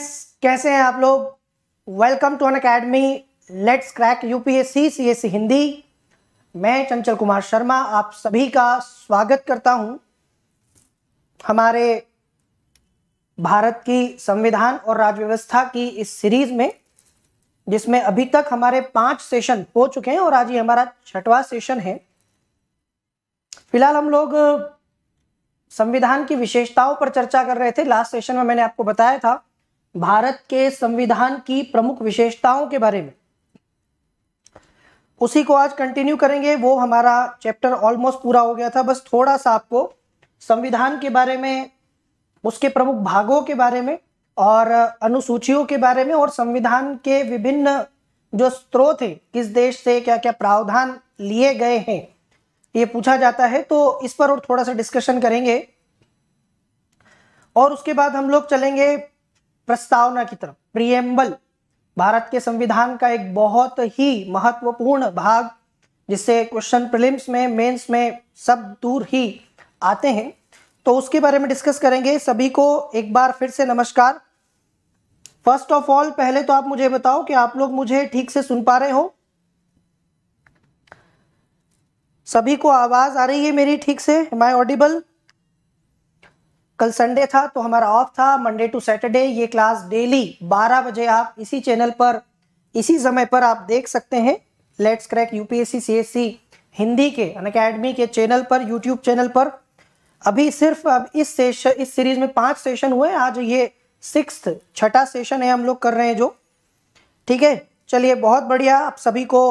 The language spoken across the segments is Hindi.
फ्रेंड्स कैसे हैं आप लोग welcome to Unacademy let's crack UPSC CSC Hindi मैं चंचल कुमार शर्मा आप सभी का स्वागत करता हूं हमारे भारत की संविधान और राजव्यवस्था की इस सीरीज में जिसमें अभी तक हमारे पांच सेशन हो चुके हैं और आज ये हमारा छठवां सेशन है फिलहाल हम लोग संविधान की विशेषताओं पर चर्चा कर रहे थे लास्ट सेशन में मैंने आपको बताया था भारत के संविधान की प्रमुख विशेषताओं के बारे में उसी को आज कंटिन्यू करेंगे वो हमारा चैप्टर ऑलमोस्ट पूरा हो गया था बस थोड़ा सा आपको संविधान के बारे में उसके प्रमुख भागों के बारे में और अनुसूचियों के बारे में और संविधान के विभिन्न जो स्रोत हैं किस देश से क्या क्या प्रावधान लिए गए हैं ये पूछा जाता है तो इस पर और थोड़ा सा डिस्कशन करेंगे और उसके बाद हम लोग चलेंगे प्रस्तावना की तरफ प्रियम्बल भारत के संविधान का एक बहुत ही महत्वपूर्ण भाग जिससे क्वेश्चन प्रिलिम्स में मेंस में सब दूर ही आते हैं तो उसके बारे में डिस्कस करेंगे सभी को एक बार फिर से नमस्कार फर्स्ट ऑफ ऑल पहले तो आप मुझे बताओ कि आप लोग मुझे ठीक से सुन पा रहे हो सभी को आवाज आ रही है मेरी ठीक से माई ऑडिबल कल संडे था तो हमारा ऑफ था मंडे टू सैटरडे ये क्लास डेली 12 बजे आप इसी चैनल पर इसी समय पर आप देख सकते हैं let's crack UPSC CSC Hindi के अनकेडमी अकेडमी के चैनल पर यूट्यूब चैनल पर अभी सिर्फ अब इस सेश इस सीरीज में पांच सेशन हुए आज ये सिक्स छठा सेशन है हम लोग कर रहे हैं जो ठीक है चलिए बहुत बढ़िया आप सभी को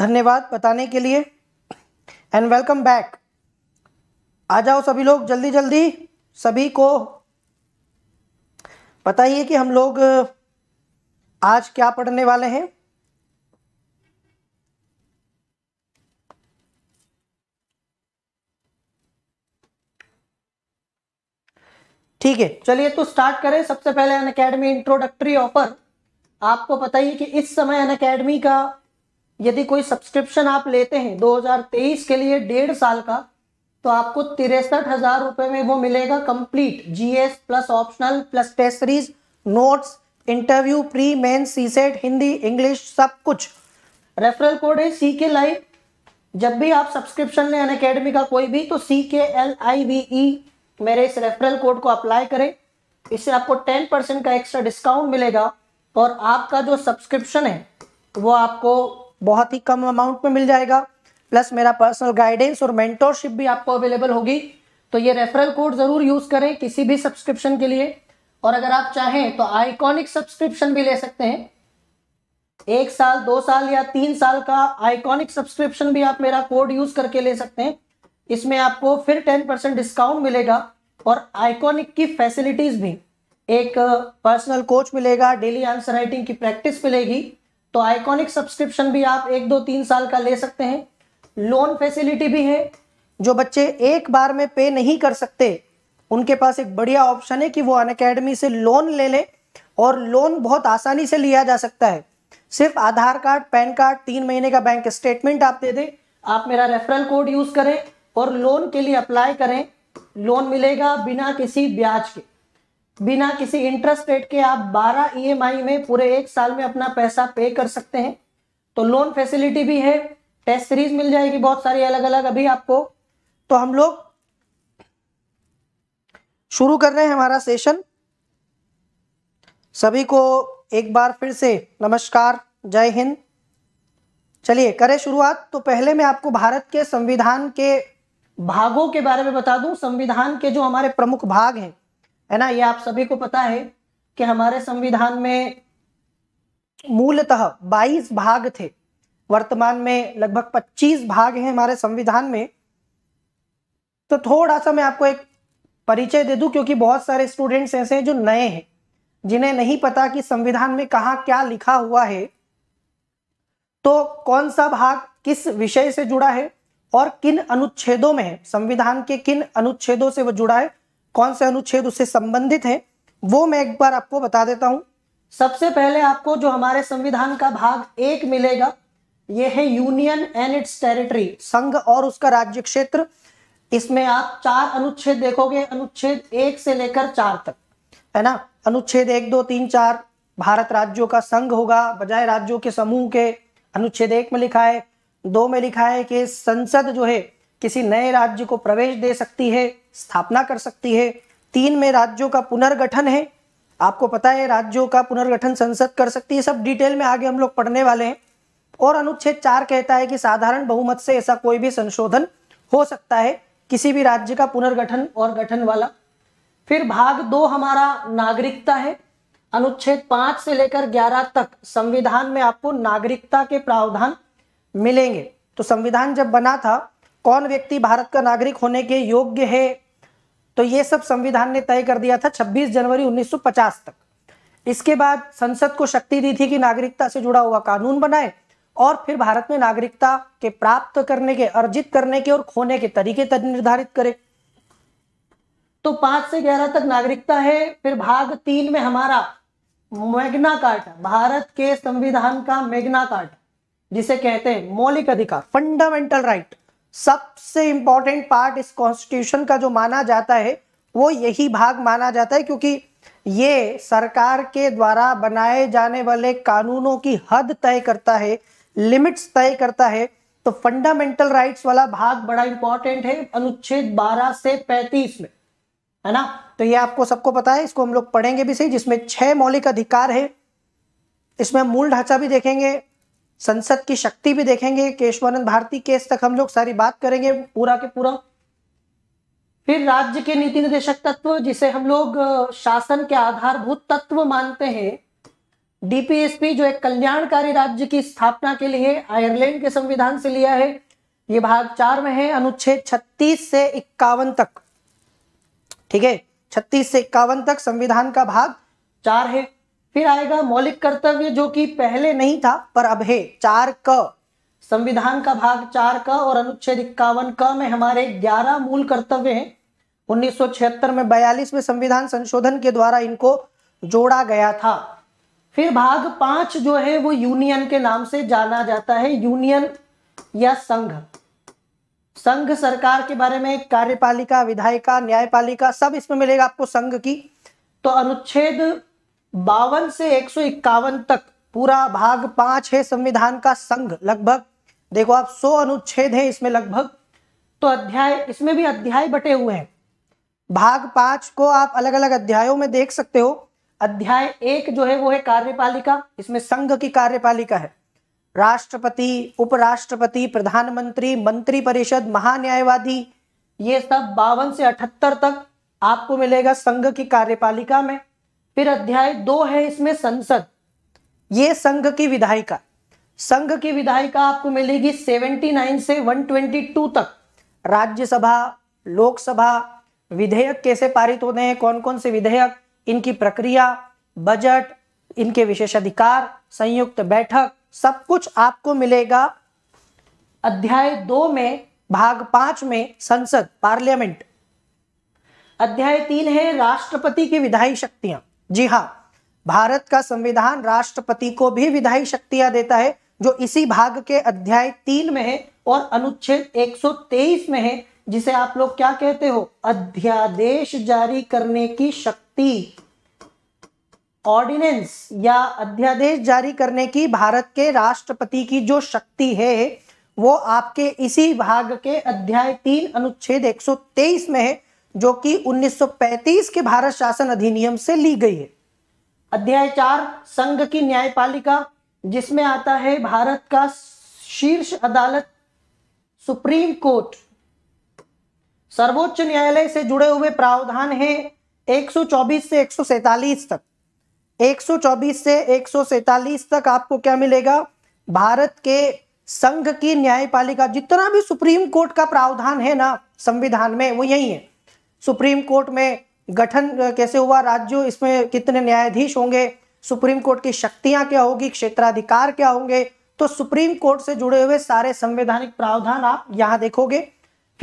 धन्यवाद बताने के लिए एंड वेलकम बैक आ जाओ सभी लोग जल्दी जल्दी सभी को बताइए कि हम लोग आज क्या पढ़ने वाले हैं ठीक है चलिए तो स्टार्ट करें सबसे पहले अन अकेडमी इंट्रोडक्टरी ऑफर आपको पता ही कि इस समय अन अकेडमी का यदि कोई सब्सक्रिप्शन आप लेते हैं 2023 के लिए डेढ़ साल का तो आपको तिरसठ हजार रुपए में वो मिलेगा complete GS plus optional plus test series notes interview pre main CSAT Hindi English सब कुछ रेफरल कोड है सी के लाइव जब भी आप सब्सक्रिप्शन लें अनकेडमी अकेडमी का कोई भी तो सी के एल आई वी ई मेरे इस रेफरल कोड को अप्लाई करें इससे आपको टेन परसेंट का एक्स्ट्रा डिस्काउंट मिलेगा और आपका जो सब्सक्रिप्शन है वो आपको बहुत ही कम अमाउंट में मिल जाएगा प्लस मेरा पर्सनल गाइडेंस और मेंटोरशिप भी आपको अवेलेबल होगी तो ये रेफरल कोड ज़रूर यूज़ करें किसी भी सब्सक्रिप्शन के लिए और अगर आप चाहें तो आइकॉनिक सब्सक्रिप्शन भी ले सकते हैं एक साल दो साल या तीन साल का आइकॉनिक सब्सक्रिप्शन भी आप मेरा कोड यूज करके ले सकते हैं इसमें आपको फिर टेन परसेंट डिस्काउंट मिलेगा और आइकॉनिक की फैसिलिटीज भी एक पर्सनल कोच मिलेगा डेली आंसर राइटिंग की प्रैक्टिस मिलेगी तो आइकॉनिक सब्सक्रिप्शन भी आप एक दो तीन साल का ले सकते हैं लोन फैसिलिटी भी है जो बच्चे एक बार में पे नहीं कर सकते उनके पास एक बढ़िया ऑप्शन है कि वो अनकेडमी से लोन ले लें और लोन बहुत आसानी से लिया जा सकता है सिर्फ आधार कार्ड पैन कार्ड तीन महीने का बैंक स्टेटमेंट आप दे दें आप मेरा रेफरल कोड यूज करें और लोन के लिए अप्लाई करें लोन मिलेगा बिना किसी ब्याज के बिना किसी इंटरेस्ट रेट के आप 12 ईएमआई e में पूरे एक साल में अपना पैसा पे कर सकते हैं तो लोन फैसिलिटी भी है टेस्ट सीरीज मिल जाएगी बहुत सारी अलग अलग अभी आपको तो हम लोग शुरू कर रहे हैं हमारा सेशन सभी को एक बार फिर से नमस्कार जय हिंद चलिए करें शुरुआत तो पहले मैं आपको भारत के संविधान के भागों के बारे में बता दूं संविधान के जो हमारे प्रमुख भाग हैं है ना ये आप सभी को पता है कि हमारे संविधान में मूलतः 22 भाग थे वर्तमान में लगभग 25 भाग हैं हमारे संविधान में तो थोड़ा सा मैं आपको एक परिचय दे दूं क्योंकि बहुत सारे स्टूडेंट्स ऐसे हैं जो नए हैं जिन्हें नहीं पता कि संविधान में कहा क्या लिखा हुआ है तो कौन सा भाग किस विषय से जुड़ा है और किन अनुच्छेदों में है संविधान के किन अनुच्छेदों से वो जुड़ा है कौन से अनुच्छेद उससे संबंधित है वो मैं एक बार आपको बता देता हूं सबसे पहले आपको जो हमारे संविधान का भाग एक मिलेगा ये है यूनियन एंड इट्स टेरिटरी संघ और उसका राज्य क्षेत्र इसमें आप चार अनुच्छेद देखोगे अनुच्छेद एक से लेकर चार तक है ना अनुच्छेद एक दो तीन चार भारत राज्यों का संघ होगा बजाय राज्यों के समूह के अनुच्छेद एक में लिखा है दो में लिखा है कि संसद जो है किसी नए राज्य को प्रवेश दे सकती है स्थापना कर सकती है तीन में राज्यों का पुनर्गठन है आपको पता है राज्यों का पुनर्गठन संसद कर सकती है सब डिटेल में आगे हम लोग पढ़ने वाले हैं और अनुच्छेद चार कहता है कि साधारण बहुमत से ऐसा कोई भी संशोधन हो सकता है किसी भी राज्य का पुनर्गठन और गठन वाला फिर भाग दो हमारा नागरिकता है अनुच्छेद पांच से लेकर ग्यारह तक संविधान में आपको नागरिकता के प्रावधान मिलेंगे तो संविधान जब बना था कौन व्यक्ति भारत का नागरिक होने के योग्य है तो ये सब संविधान ने तय कर दिया था 26 जनवरी 1950 तक इसके बाद संसद को शक्ति दी थी कि नागरिकता से जुड़ा हुआ कानून बनाए और फिर भारत में नागरिकता के प्राप्त करने के अर्जित करने के और खोने के तरीके निर्धारित करे तो पांच से ग्यारह तक नागरिकता है फिर भाग तीन में हमारा मेगना कार्ट भारत के संविधान का मेगना कार्ट जिसे कहते हैं मौलिक अधिकार फंडामेंटल राइट सबसे इंपॉर्टेंट पार्ट इस कॉन्स्टिट्यूशन का जो माना जाता है वो यही भाग माना जाता है क्योंकि ये सरकार के द्वारा बनाए जाने वाले कानूनों की हद तय करता है लिमिट्स तय करता है तो फंडामेंटल राइट्स वाला भाग बड़ा इंपॉर्टेंट है अनुच्छेद 12 से 35 में है ना तो ये आपको सबको पता है इसको हम लोग पढ़ेंगे भी सही जिसमें छह मौलिक अधिकार है इसमें मूल ढांचा भी देखेंगे संसद की शक्ति भी देखेंगे केशवानंद भारती केस तक हम लोग सारी बात करेंगे पूरा के पूरा फिर राज्य के नीति निर्देशक तत्व जिसे हम लोग शासन के आधारभूत तत्व मानते हैं डीपीएसपी जो एक कल्याणकारी राज्य की स्थापना के लिए आयरलैंड के संविधान से लिया है ये भाग चार में है अनुच्छेद 36 से इक्यावन तक ठीक है 36 से इक्यावन तक संविधान का भाग चार है फिर आएगा मौलिक कर्तव्य जो कि पहले नहीं था पर अब है चार क संविधान का भाग चार क और अनुच्छेद इक्यावन क में हमारे ग्यारह मूल कर्तव्य हैं उन्नीस में बयालीस में संविधान संशोधन के द्वारा इनको जोड़ा गया था फिर भाग पांच जो है वो यूनियन के नाम से जाना जाता है यूनियन या संघ संघ सरकार के बारे में कार्यपालिका विधायिका न्यायपालिका सब इसमें मिलेगा आपको संघ की तो अनुच्छेद बावन से एक तक पूरा भाग पांच है संविधान का संघ लगभग देखो आप सौ अनुच्छेद है इसमें लगभग तो अध्याय इसमें भी अध्याय बटे हुए हैं भाग पांच को आप अलग अलग अध्यायों में देख सकते हो अध्याय एक जो है वो है कार्यपालिका इसमें संघ की कार्यपालिका है राष्ट्रपति उपराष्ट्रपति प्रधानमंत्री मंत्री परिषद महान्यायवादी ये सब बावन से अठहत्तर तक आपको मिलेगा संघ की कार्यपालिका में फिर अध्याय दो है इसमें संसद ये संघ की विधायिका संघ की विधायिका आपको मिलेगी 79 से 122 तक राज्यसभा लोकसभा विधेयक कैसे पारित होते हैं कौन कौन से विधेयक इनकी प्रक्रिया बजट इनके विशेषाधिकार संयुक्त बैठक सब कुछ आपको मिलेगा अध्याय दो में भाग पांच में संसद पार्लियामेंट अध्याय तीन है राष्ट्रपति की विधायी शक्तियां जी हाँ भारत का संविधान राष्ट्रपति को भी विधायी शक्तियां देता है जो इसी भाग के अध्याय तीन में है और अनुच्छेद 123 में है जिसे आप लोग क्या कहते हो अध्यादेश जारी करने की शक्ति ऑर्डिनेंस या अध्यादेश जारी करने की भारत के राष्ट्रपति की जो शक्ति है वो आपके इसी भाग के अध्याय तीन अनुच्छेद 123 में है जो कि 1935 के भारत शासन अधिनियम से ली गई है अध्याय चार संघ की न्यायपालिका जिसमें आता है भारत का शीर्ष अदालत सुप्रीम कोर्ट सर्वोच्च न्यायालय से जुड़े हुए प्रावधान है 124 से 147 तक 124 से 147 तक आपको क्या मिलेगा भारत के संघ की न्यायपालिका जितना भी सुप्रीम कोर्ट का प्रावधान है ना संविधान में वो यही है सुप्रीम कोर्ट में गठन कैसे हुआ राज्यों इसमें कितने न्यायाधीश होंगे सुप्रीम कोर्ट की शक्तियां क्या होगी क्षेत्राधिकार क्या होंगे तो सुप्रीम कोर्ट से जुड़े हुए सारे संवैधानिक प्रावधान आप यहां देखोगे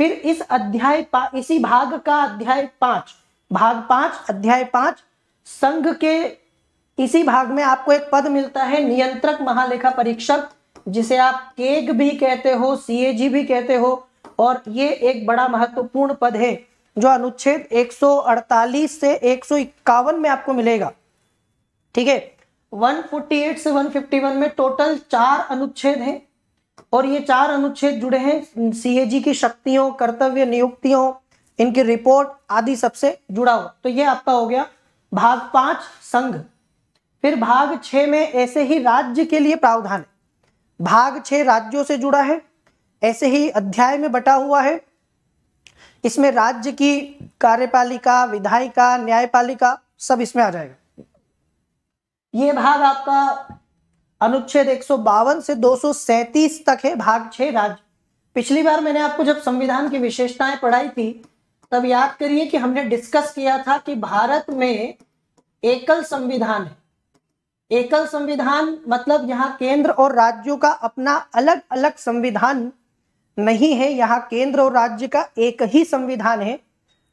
फिर इस अध्याय इसी भाग का अध्याय पांच भाग पांच अध्याय पांच संघ के इसी भाग में आपको एक पद मिलता है नियंत्रक महालेखा परीक्षक जिसे आप केग भी कहते हो सीएजी भी कहते हो और ये एक बड़ा महत्वपूर्ण पद है जो अनुच्छेद 148 से एक में आपको मिलेगा ठीक है 148 से 151 में टोटल चार अनुच्छेद हैं और ये चार अनुच्छेद जुड़े हैं सीएजी की शक्तियों कर्तव्य नियुक्तियों इनकी रिपोर्ट आदि सबसे जुड़ा हो तो ये आपका हो गया भाग पांच संघ फिर भाग छ में ऐसे ही राज्य के लिए प्रावधान है भाग छ राज्यों से जुड़ा है ऐसे ही अध्याय में बटा हुआ है इसमें राज्य की कार्यपालिका विधायिका न्यायपालिका सब इसमें आ जाएगा ये भाग आपका अनुच्छेद एक से दो तक है भाग छह राज्य पिछली बार मैंने आपको जब संविधान की विशेषताएं पढ़ाई थी तब याद करिए कि हमने डिस्कस किया था कि भारत में एकल संविधान है एकल संविधान मतलब यहाँ केंद्र और राज्यों का अपना अलग अलग संविधान नहीं है यहाँ केंद्र और राज्य का एक ही संविधान है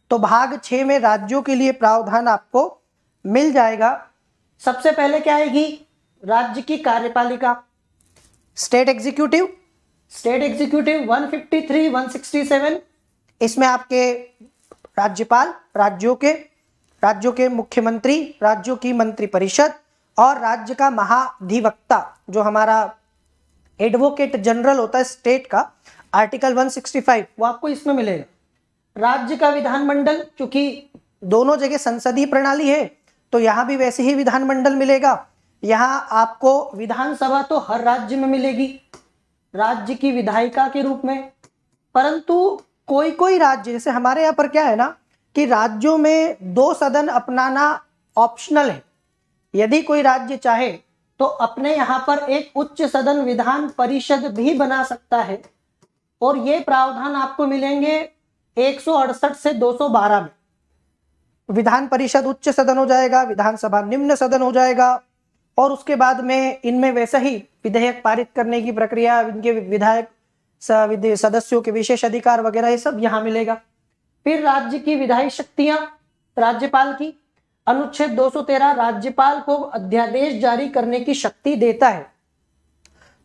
तो भाग छ में राज्यों के लिए प्रावधान आपको मिल जाएगा सबसे पहले क्या आएगी राज्य की कार्यपालिका स्टेट एग्जीक्यूटिव स्टेट एग्जीक्यूटिव 153 167 इसमें आपके राज्यपाल राज्यों के राज्यों के मुख्यमंत्री राज्यों की मंत्रिपरिषद और राज्य का महाधिवक्ता जो हमारा एडवोकेट जनरल होता है स्टेट का आर्टिकल 165 वो आपको इसमें मिलेगा राज्य का विधानमंडल क्योंकि दोनों जगह संसदीय प्रणाली है तो यहां भी वैसे ही विधानमंडल मिलेगा यहां आपको विधानसभा तो हर राज्य में मिलेगी राज्य की विधायिका के रूप में परंतु कोई कोई राज्य जैसे हमारे यहाँ पर क्या है ना कि राज्यों में दो सदन अपनाना ऑप्शनल है यदि कोई राज्य चाहे तो अपने यहाँ पर एक उच्च सदन विधान परिषद भी बना सकता है और ये प्रावधान आपको मिलेंगे एक से 212 में विधान परिषद उच्च सदन हो जाएगा विधानसभा निम्न सदन हो जाएगा और उसके बाद में इनमें वैसा ही विधेयक पारित करने की प्रक्रिया इनके विधायक सदस्यों के विशेष अधिकार वगैरह ये सब यहाँ मिलेगा फिर राज्य की विधायी शक्तियां राज्यपाल की अनुच्छेद 213 राज्यपाल को अध्यादेश जारी करने की शक्ति देता है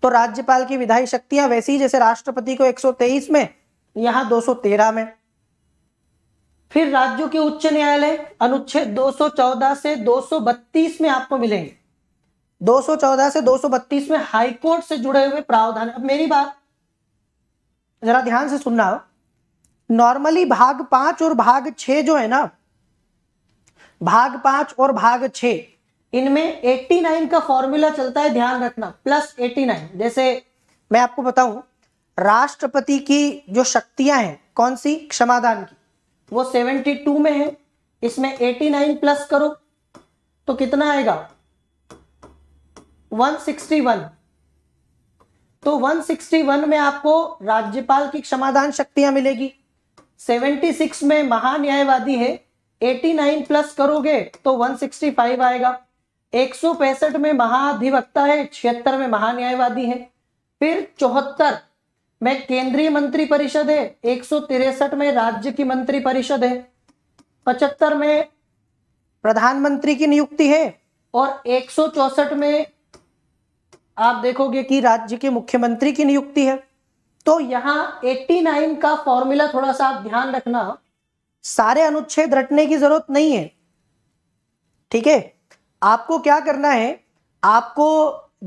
तो राज्यपाल की विधायी शक्तियां वैसी जैसे राष्ट्रपति को 123 में यहां 213 में फिर राज्यों के उच्च न्यायालय अनुच्छेद 214 से 232 में आपको मिलेंगे 214 से 232 में हाई कोर्ट से जुड़े हुए प्रावधान अब मेरी बात जरा ध्यान से सुनना नॉर्मली भाग पांच और भाग छ जो है ना भाग पांच और भाग छ इनमें 89 का फॉर्मूला चलता है ध्यान रखना प्लस 89 जैसे मैं आपको बताऊं राष्ट्रपति की जो शक्तियां हैं कौन सी क्षमादान की वो 72 में है इसमें 89 प्लस करो तो कितना आएगा 161 तो 161 में आपको राज्यपाल की क्षमादान शक्तियां मिलेगी 76 में महान्यायवादी है 89 प्लस करोगे तो 165 आएगा एक में महाधिवक्ता है छिहत्तर में महान्यायवादी है फिर चौहत्तर में केंद्रीय मंत्री परिषद है एक में राज्य की मंत्री परिषद है पचहत्तर में प्रधानमंत्री की नियुक्ति है और एक में आप देखोगे कि राज्य के मुख्यमंत्री की नियुक्ति है तो यहां 89 का फॉर्मूला थोड़ा सा आप ध्यान रखना सारे अनुच्छेद रटने की जरूरत नहीं है ठीक है आपको क्या करना है आपको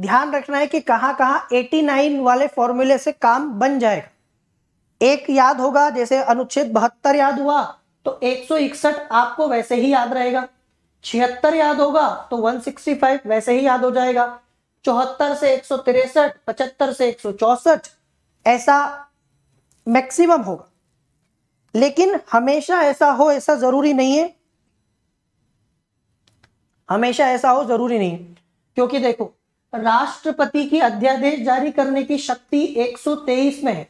ध्यान रखना है कि कहां कहां 89 वाले फॉर्मूले से काम बन जाएगा एक याद होगा जैसे अनुच्छेद बहत्तर याद हुआ तो एक आपको वैसे ही याद रहेगा छिहत्तर याद होगा तो 165 वैसे ही याद हो जाएगा चौहत्तर से एक सौ तिरसठ पचहत्तर से एक सौ चौसठ ऐसा मैक्सिमम होगा लेकिन हमेशा ऐसा हो ऐसा जरूरी नहीं है हमेशा ऐसा हो जरूरी नहीं है क्योंकि देखो राष्ट्रपति की अध्यादेश जारी करने की शक्ति 123 में है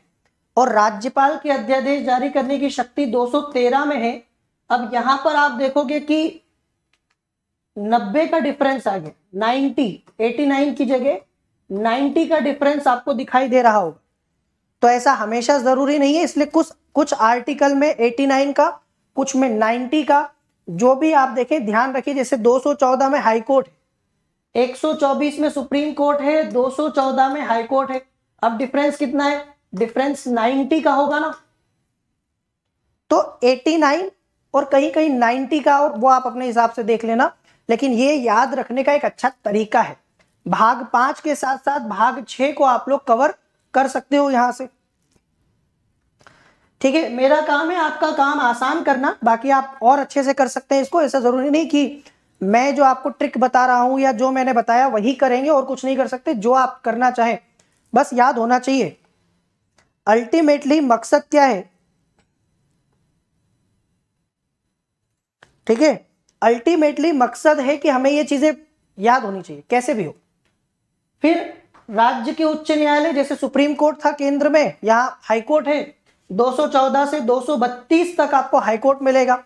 और राज्यपाल की अध्यादेश जारी करने की शक्ति 213 में है अब यहां पर आप देखोगे कि नब्बे का डिफरेंस आ गया नाइनटी एटी नाइन की जगह नाइनटी का डिफरेंस आपको दिखाई दे रहा होगा तो ऐसा हमेशा जरूरी नहीं है इसलिए कुछ कुछ आर्टिकल में एटी नाइन का कुछ में नाइनटी का जो भी आप देखें ध्यान रखिए जैसे चौदह में है कोर्ट है चौबीस में सुप्रीम कोर्ट है चौदह में हाईकोर्ट है अब डिफरेंस कितना है डिफरेंस नाइनटी का होगा ना तो एटी नाइन और कहीं कहीं नाइनटी का और वो आप अपने हिसाब से देख लेना लेकिन ये याद रखने का एक अच्छा तरीका है भाग पांच के साथ साथ भाग छ को आप लोग कवर कर सकते हो यहां से ठीक है मेरा काम है आपका काम आसान करना बाकी आप और अच्छे से कर सकते हैं इसको ऐसा जरूरी नहीं कि मैं जो आपको ट्रिक बता रहा हूं या जो मैंने बताया वही करेंगे और कुछ नहीं कर सकते जो आप करना चाहें बस याद होना चाहिए अल्टीमेटली मकसद क्या है ठीक है अल्टीमेटली मकसद है कि हमें ये चीज़ें याद होनी चाहिए कैसे भी हो फिर राज्य के उच्च न्यायालय जैसे सुप्रीम कोर्ट था केंद्र में यहाँ हाईकोर्ट है 214 से 232 तक आपको हाईकोर्ट मिलेगा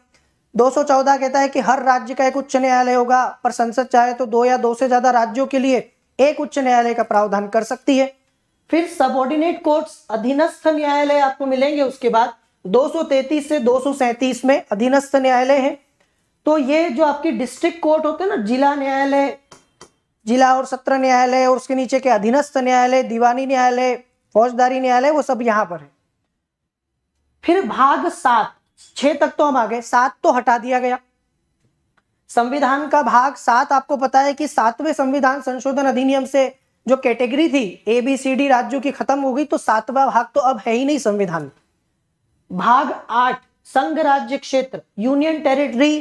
214 कहता है कि हर राज्य का एक उच्च न्यायालय होगा पर संसद चाहे तो दो या दो से ज्यादा राज्यों के लिए एक उच्च न्यायालय का प्रावधान कर सकती है फिर सबोर्डिनेट कोर्ट्स अधीनस्थ न्यायालय आपको मिलेंगे उसके बाद 233 से दो में अधीनस्थ न्यायालय है तो ये जो आपकी डिस्ट्रिक्ट कोर्ट होते हैं ना जिला न्यायालय जिला और सत्र न्यायालय और उसके नीचे के अधीनस्थ न्यायालय दीवानी न्यायालय फौजदारी न्यायालय वो सब यहां पर है फिर भाग सात छह तक तो हम आ गए सात तो हटा दिया गया संविधान का भाग सात आपको पता है कि सातवें संविधान संशोधन अधिनियम से जो कैटेगरी थी एबीसीडी राज्यों की खत्म हो गई तो सातवा भाग तो अब है ही नहीं संविधान भाग आठ संघ राज्य क्षेत्र यूनियन टेरिटरी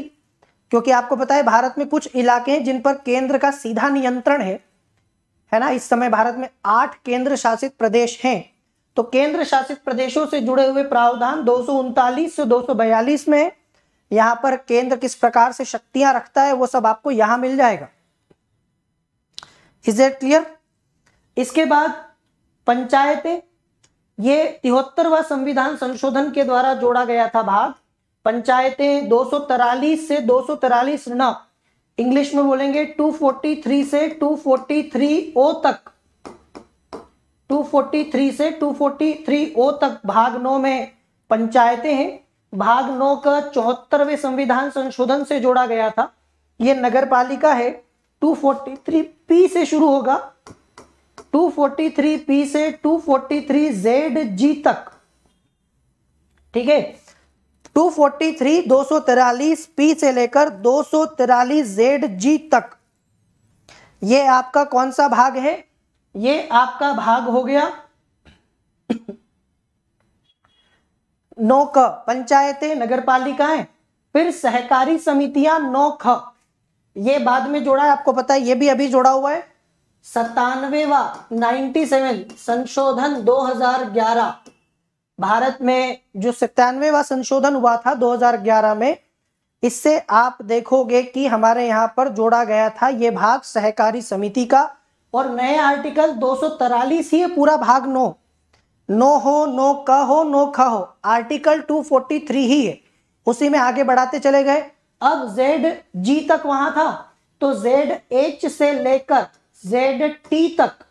क्योंकि आपको पता है भारत में कुछ इलाके हैं जिन पर केंद्र का सीधा नियंत्रण है है ना इस समय भारत में आठ केंद्र शासित प्रदेश हैं तो केंद्र शासित प्रदेशों से जुड़े हुए प्रावधान दो से दो में है पर केंद्र किस प्रकार से शक्तियां रखता है वो सब आपको यहां मिल जाएगा इज एट क्लियर इसके बाद पंचायतें ये तिहत्तरवा संविधान संशोधन के द्वारा जोड़ा गया था भाग पंचायतें दो से दो न इंग्लिश में बोलेंगे 243 से 243 ओ तक 243 से 243 ओ तक भाग नौ में पंचायतें हैं भाग नौ का चौहत्तरवे संविधान संशोधन से जोड़ा गया था यह नगर पालिका है 243 पी से शुरू होगा 243 पी से 243 जेड जी तक ठीक है टू फोर्टी थ्री दो सौ तिरालीस पी से लेकर दो सौ तिरालीस जेड जी तक ये आपका कौन सा भाग है ये आपका भाग हो गया नौ ख पंचायतें नगर पालिकाएं फिर सहकारी समितियां नौ ख ये बाद में जोड़ा है आपको पता है ये भी अभी जोड़ा हुआ है सतानवेवा नाइन्टी सेवन संशोधन 2011 भारत में जो सत्तानवेवा संशोधन हुआ था 2011 में इससे आप देखोगे कि हमारे यहाँ पर जोड़ा गया था ये भाग सहकारी समिति का और नए आर्टिकल दो ही पूरा भाग नो नो हो नो क हो नो ख हो आर्टिकल 243 ही है उसी में आगे बढ़ाते चले गए अब जेड जी तक वहां था तो जेड एच से लेकर जेड टी तक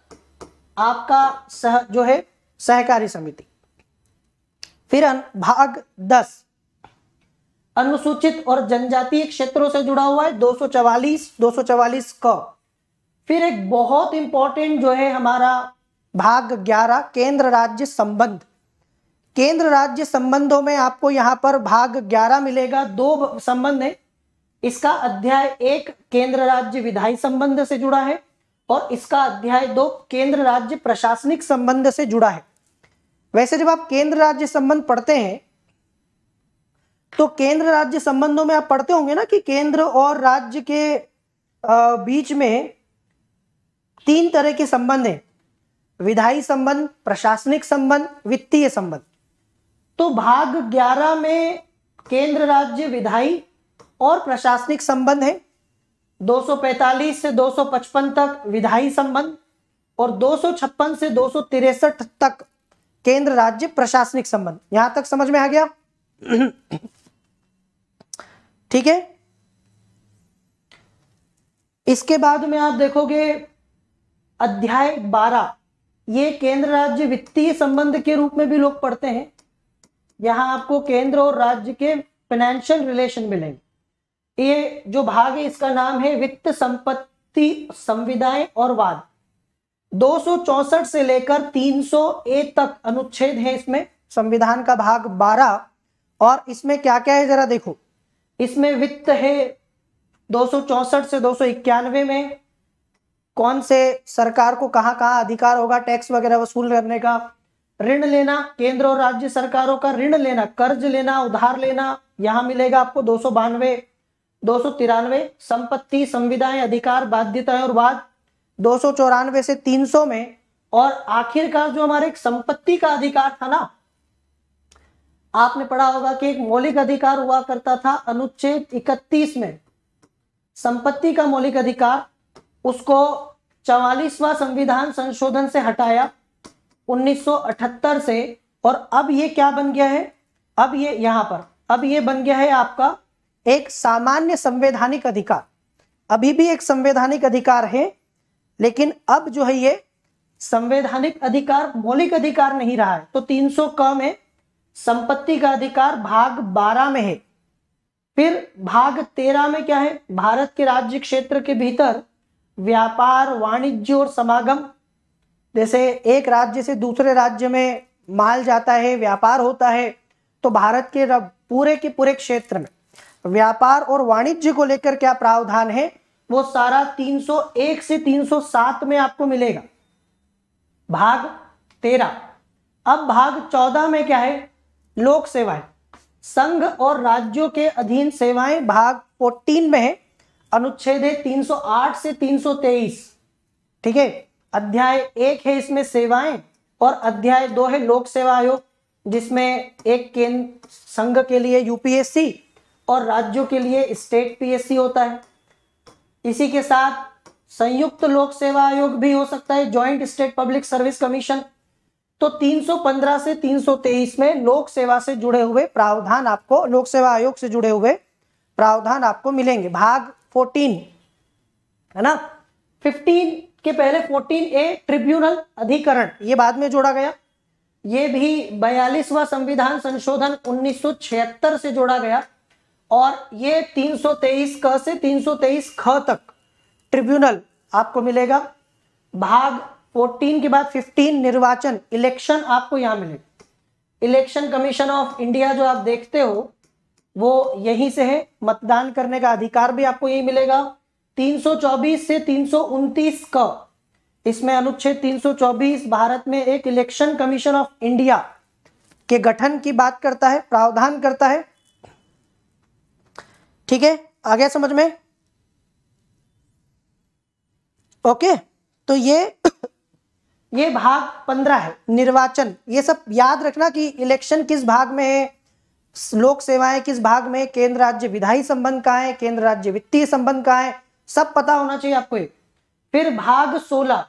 आपका सह जो है सहकारी समिति फिर भाग दस अनुसूचित और जनजातीय क्षेत्रों से जुड़ा हुआ है दो सौ चवालीस दो सौ चवालीस क फिर एक बहुत इंपॉर्टेंट जो है हमारा भाग ग्यारह केंद्र राज्य संबंध केंद्र राज्य संबंधों में आपको यहां पर भाग ग्यारह मिलेगा दो संबंध है इसका अध्याय एक केंद्र राज्य विधायी संबंध से जुड़ा है और इसका अध्याय दो केंद्र राज्य प्रशासनिक संबंध से जुड़ा है वैसे जब आप केंद्र राज्य संबंध पढ़ते हैं तो केंद्र राज्य संबंधों में आप पढ़ते होंगे ना कि केंद्र और राज्य के बीच में तीन तरह के संबंध हैं विधायी संबंध प्रशासनिक संबंध वित्तीय संबंध तो भाग 11 में केंद्र राज्य विधायी और प्रशासनिक संबंध है 245 से 255 तक विधायी संबंध और दो से दो तक केंद्र राज्य प्रशासनिक संबंध यहां तक समझ में आ गया ठीक है इसके बाद में आप देखोगे अध्याय 12 ये केंद्र राज्य वित्तीय संबंध के रूप में भी लोग पढ़ते हैं यहां आपको केंद्र और राज्य के फाइनेंशियल रिलेशन मिलेंगे ये जो भाग है इसका नाम है वित्त संपत्ति संविदाएं और वाद दो से लेकर 300 ए तक अनुच्छेद है इसमें संविधान का भाग 12 और इसमें क्या क्या है जरा देखो इसमें वित्त है दो से दो में कौन से सरकार को कहां कहां अधिकार होगा टैक्स वगैरह वसूल करने का ऋण लेना केंद्र और राज्य सरकारों का ऋण लेना कर्ज लेना उधार लेना यहां मिलेगा आपको दो सौ बानवे दो सौ तिरानवे संपत्ति संविधाएं अधिकार बाध्यताएं और वाद दो से 300 में और आखिरकार जो हमारे संपत्ति का अधिकार था ना आपने पढ़ा होगा कि एक मौलिक अधिकार हुआ करता था अनुच्छेद 31 में संपत्ति का मौलिक अधिकार उसको चवालीसवा संविधान संशोधन से हटाया 1978 से और अब ये क्या बन गया है अब ये यहां पर अब ये बन गया है आपका एक सामान्य संवैधानिक अधिकार अभी भी एक संवैधानिक अधिकार है लेकिन अब जो है ये संवैधानिक अधिकार मौलिक अधिकार नहीं रहा है तो 300 क में संपत्ति का अधिकार भाग 12 में है फिर भाग 13 में क्या है भारत के राज्य क्षेत्र के भीतर व्यापार वाणिज्य और समागम जैसे एक राज्य से दूसरे राज्य में माल जाता है व्यापार होता है तो भारत के पूरे के पूरे क्षेत्र में व्यापार और वाणिज्य को लेकर क्या प्रावधान है वो सारा 301 से 307 में आपको मिलेगा भाग 13 अब भाग 14 में क्या है लोक सेवाएं संघ और राज्यों के अधीन सेवाएं भाग 14 में है अनुच्छेद है 308 से 323 ठीक है अध्याय एक है इसमें सेवाएं और अध्याय दो है लोक सेवा आयोग जिसमें एक केंद्र संघ के लिए यूपीएससी और राज्यों के लिए स्टेट पीएससी होता है इसी के साथ संयुक्त लोक सेवा आयोग भी हो सकता है joint state public service commission तो 315 से 323 में लोक सेवा से जुड़े हुए प्रावधान आपको लोक सेवा आयोग से जुड़े हुए प्रावधान आपको मिलेंगे भाग 14 है ना 15 के पहले 14 ए ट्रिब्यूनल अधिकरण ये बाद में जोड़ा गया ये भी बयालीसवा संविधान संशोधन 1976 से जोड़ा गया और ये 323 क से 323 ख तक ट्रिब्यूनल आपको मिलेगा भाग 14 के बाद 15 निर्वाचन इलेक्शन आपको यहां मिलेगा इलेक्शन कमीशन ऑफ इंडिया जो आप देखते हो वो यहीं से है मतदान करने का अधिकार भी आपको यही मिलेगा 324 से 329 क इसमें अनुच्छेद 324 भारत में एक इलेक्शन कमीशन ऑफ इंडिया के गठन की बात करता है प्रावधान करता है ठीक है आ गया समझ में ओके तो ये ये भाग पंद्रह है निर्वाचन ये सब याद रखना कि इलेक्शन किस भाग में है लोक सेवाएं किस भाग में केंद्र राज्य विधायी संबंध का है केंद्र राज्य वित्तीय संबंध का है सब पता होना चाहिए आपको फिर भाग सोलह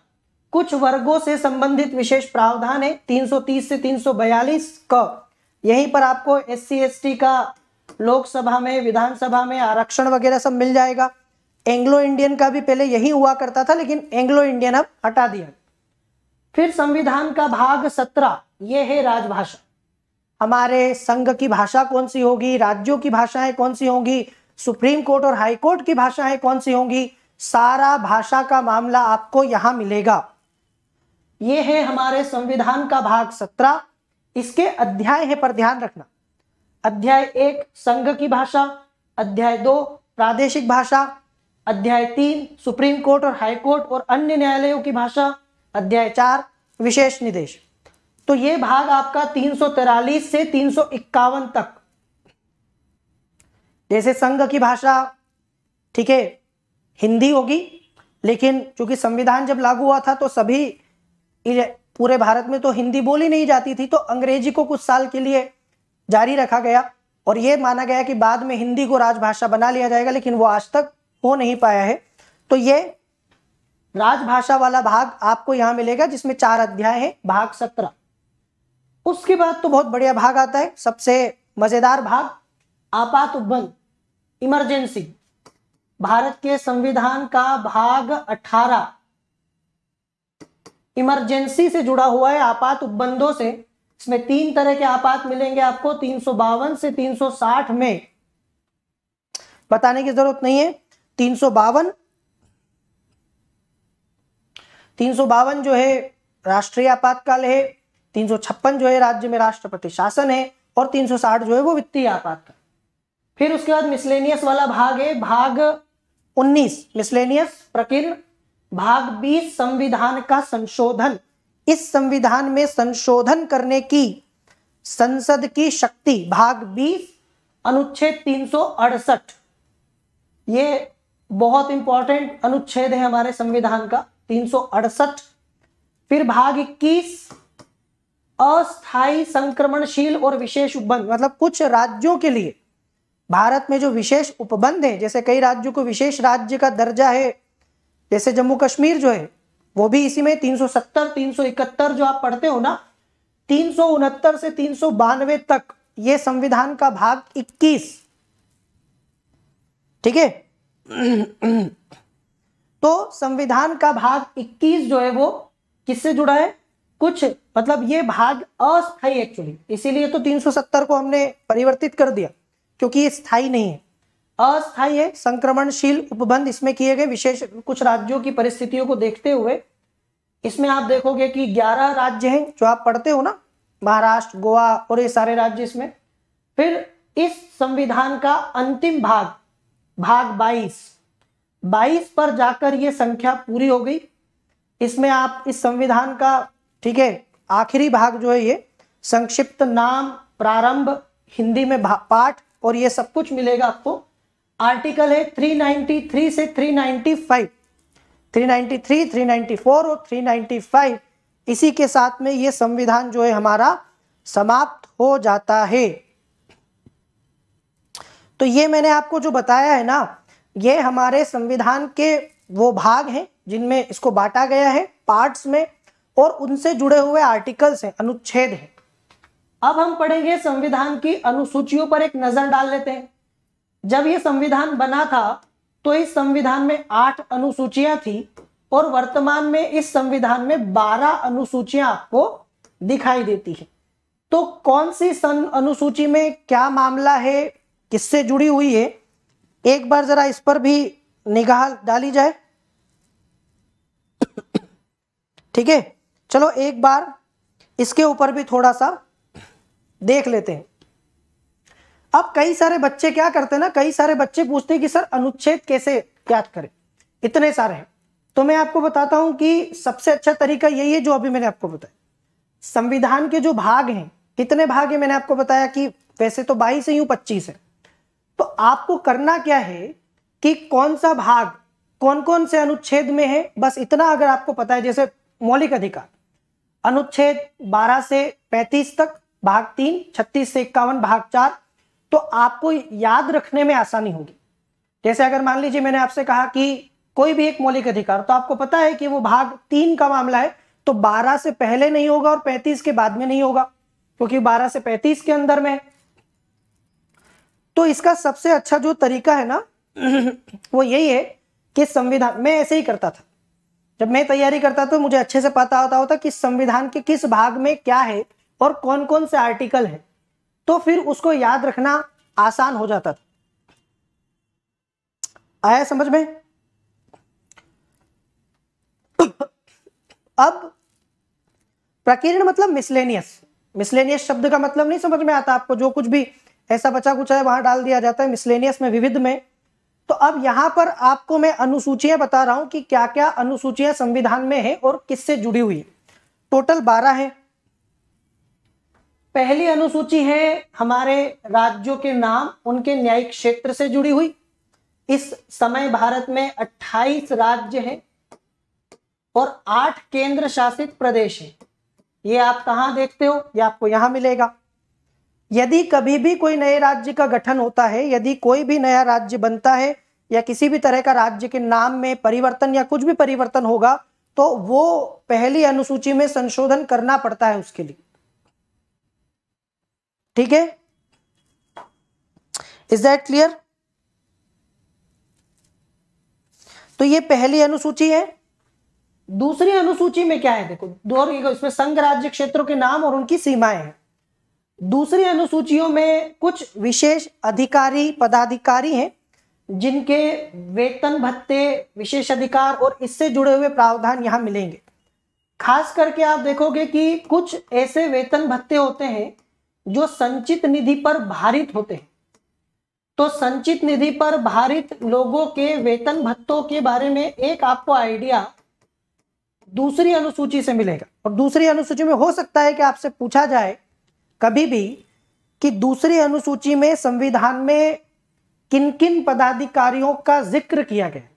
कुछ वर्गों से संबंधित विशेष प्रावधान है 330 से 342 क यहीं पर आपको एस सी का लोकसभा में विधानसभा में आरक्षण वगैरह सब मिल जाएगा एंग्लो इंडियन का भी पहले यही हुआ करता था लेकिन एंग्लो इंडियन अब हटा दिया फिर संविधान का भाग सत्रह ये है राजभाषा हमारे संघ की भाषा कौन सी होगी राज्यों की भाषाएं कौन सी होंगी सुप्रीम कोर्ट और हाई कोर्ट की भाषाएं कौन सी होंगी सारा भाषा का मामला आपको यहां मिलेगा ये है हमारे संविधान का भाग सत्रह इसके अध्याय है पर ध्यान रखना अध्याय एक संघ की भाषा अध्याय दो प्रादेशिक भाषा अध्याय तीन सुप्रीम कोर्ट और हाई कोर्ट और अन्य न्यायालयों की भाषा अध्याय चार विशेष निदेश तो ये भाग आपका तीन से तीन तक जैसे संघ की भाषा ठीक है हिंदी होगी लेकिन चूंकि संविधान जब लागू हुआ था तो सभी पूरे भारत में तो हिंदी बोली नहीं जाती थी तो अंग्रेजी को कुछ साल के लिए जारी रखा गया और ये माना गया कि बाद में हिंदी को राजभाषा बना लिया जाएगा लेकिन वो आज तक हो नहीं पाया है तो ये राजभाषा वाला भाग आपको यहां मिलेगा जिसमें चार अध्याय है भाग सत्रह उसके बाद तो बहुत बढ़िया भाग आता है सबसे मजेदार भाग आपात उपबंध इमरजेंसी भारत के संविधान का भाग 18 इमरजेंसी से जुड़ा हुआ है आपात उपबंधों से इसमें तीन तरह के आपात मिलेंगे आपको तीन से 360 में बताने की जरूरत नहीं है तीन सौ बावन तीन सौ बावन जो है राष्ट्रीय आपातकाल है तीन सौ छप्पन जो है राज्य में राष्ट्रपति शासन है और तीन सौ साठ जो है वो वित्तीय आपातकाल फिर उसके बाद मिसलेनियस वाला भाग है भाग उन्नीस मिसलेनियस प्रकीर्ण भाग बीस संविधान का संशोधन इस संविधान में संशोधन करने की संसद की शक्ति भाग बीस अनुच्छेद तीन ये बहुत इंपॉर्टेंट अनुच्छेद है हमारे संविधान का तीन फिर भाग इक्कीस अस्थाई संक्रमणशील और विशेष उपबंध मतलब कुछ राज्यों के लिए भारत में जो विशेष उपबंध है जैसे कई राज्यों को विशेष राज्य का दर्जा है जैसे जम्मू कश्मीर जो है वो भी इसी में 370 371 जो आप पढ़ते हो ना तीन से तीन तक ये संविधान का भाग 21 ठीक है तो संविधान का भाग 21 जो है वो किससे जुड़ा है कुछ मतलब ये भाग अस्थाई एक्चुअली इसीलिए तो 370 को हमने परिवर्तित कर दिया क्योंकि ये स्थाई नहीं है अस्थायी है संक्रमणशील उपबंध इसमें किए गए विशेष कुछ राज्यों की परिस्थितियों को देखते हुए इसमें आप देखोगे कि 11 राज्य हैं जो आप पढ़ते हो ना महाराष्ट्र गोवा और ये सारे राज्य इसमें फिर इस संविधान का अंतिम भाग भाग 22 22 पर जाकर ये संख्या पूरी हो गई इसमें आप इस संविधान का ठीक है आखिरी भाग जो है ये संक्षिप्त नाम प्रारंभ हिंदी में पाठ और ये सब कुछ मिलेगा आपको आर्टिकल है 393 से 395 393 394 और 395 इसी के साथ में ये संविधान जो है हमारा समाप्त हो जाता है तो ये मैंने आपको जो बताया है ना ये हमारे संविधान के वो भाग हैं जिनमें इसको बांटा गया है पार्ट्स में और उनसे जुड़े हुए आर्टिकल्स हैं अनुच्छेद हैं अब हम पढ़ेंगे संविधान की अनुसूचियों पर एक नजर डाल लेते हैं जब ये संविधान बना था तो इस संविधान में आठ अनुसूचियां थी और वर्तमान में इस संविधान में बारह अनुसूचियां आपको दिखाई देती है तो कौन सी सन अनुसूची में क्या मामला है किससे जुड़ी हुई है एक बार जरा इस पर भी निगाह डाली जाए ठीक है चलो एक बार इसके ऊपर भी थोड़ा सा देख लेते हैं अब कई सारे बच्चे क्या करते हैं ना कई सारे बच्चे पूछते हैं कि सर अनुच्छेद कैसे याद करें इतने सारे हैं तो मैं आपको बताता हूं कि सबसे अच्छा तरीका यही है जो अभी मैंने आपको बताया संविधान के जो भाग हैं कितने भाग हैं मैंने आपको बताया कि वैसे तो बाईस है यूं पच्चीस है तो आपको करना क्या है कि कौन सा भाग कौन कौन से अनुच्छेद में है बस इतना अगर आपको पता है जैसे मौलिक अधिकार अनुच्छेद 12 से 35 तक भाग तीन 36 से इक्यावन भाग चार तो आपको याद रखने में आसानी होगी जैसे अगर मान लीजिए मैंने आपसे कहा कि कोई भी एक मौलिक अधिकार तो आपको पता है कि वो भाग तीन का मामला है तो 12 से पहले नहीं होगा और 35 के बाद में नहीं होगा क्योंकि 12 से 35 के अंदर में तो इसका सबसे अच्छा जो तरीका है ना वो यही है कि संविधान मैं ऐसे ही करता था जब मैं तैयारी करता तो मुझे अच्छे से पता होता होता कि संविधान के किस भाग में क्या है और कौन कौन से आर्टिकल है तो फिर उसको याद रखना आसान हो जाता था आया समझ में अब प्रकीर्ण मतलब मिसलेनियस मिसलेनियस शब्द का मतलब नहीं समझ में आता आपको जो कुछ भी ऐसा बचा कुछ है वहां डाल दिया जाता है मिसलेनियस में विविध में तो अब यहां पर आपको मैं अनुसूचियां बता रहा हूं कि क्या क्या अनुसूचियां संविधान में है और किससे जुड़ी हुई टोटल बारह है पहली अनुसूची है हमारे राज्यों के नाम उनके न्यायिक क्षेत्र से जुड़ी हुई इस समय भारत में 28 राज्य हैं और 8 केंद्र शासित प्रदेश हैं ये आप कहाँ देखते हो ये आपको यहां मिलेगा यदि कभी भी कोई नए राज्य का गठन होता है यदि कोई भी नया राज्य बनता है या किसी भी तरह का राज्य के नाम में परिवर्तन या कुछ भी परिवर्तन होगा तो वो पहली अनुसूची में संशोधन करना पड़ता है उसके लिए ठीक है इज दैट क्लियर तो ये पहली अनुसूची है दूसरी अनुसूची में क्या है देखो दो इसमें संघ राज्य क्षेत्रों के नाम और उनकी सीमाएं हैं दूसरी अनुसूचियों में कुछ विशेष अधिकारी पदाधिकारी हैं जिनके वेतन भत्ते विशेष अधिकार और इससे जुड़े हुए प्रावधान यहां मिलेंगे खास करके आप देखोगे कि कुछ ऐसे वेतन भत्ते होते हैं जो संचित निधि पर भारित होते हैं तो संचित निधि पर भारित लोगों के वेतन भत्तों के बारे में एक आपको आइडिया दूसरी अनुसूची से मिलेगा और दूसरी अनुसूची में हो सकता है कि आपसे पूछा जाए कभी भी कि दूसरी अनुसूची में संविधान में किन किन पदाधिकारियों का जिक्र किया गया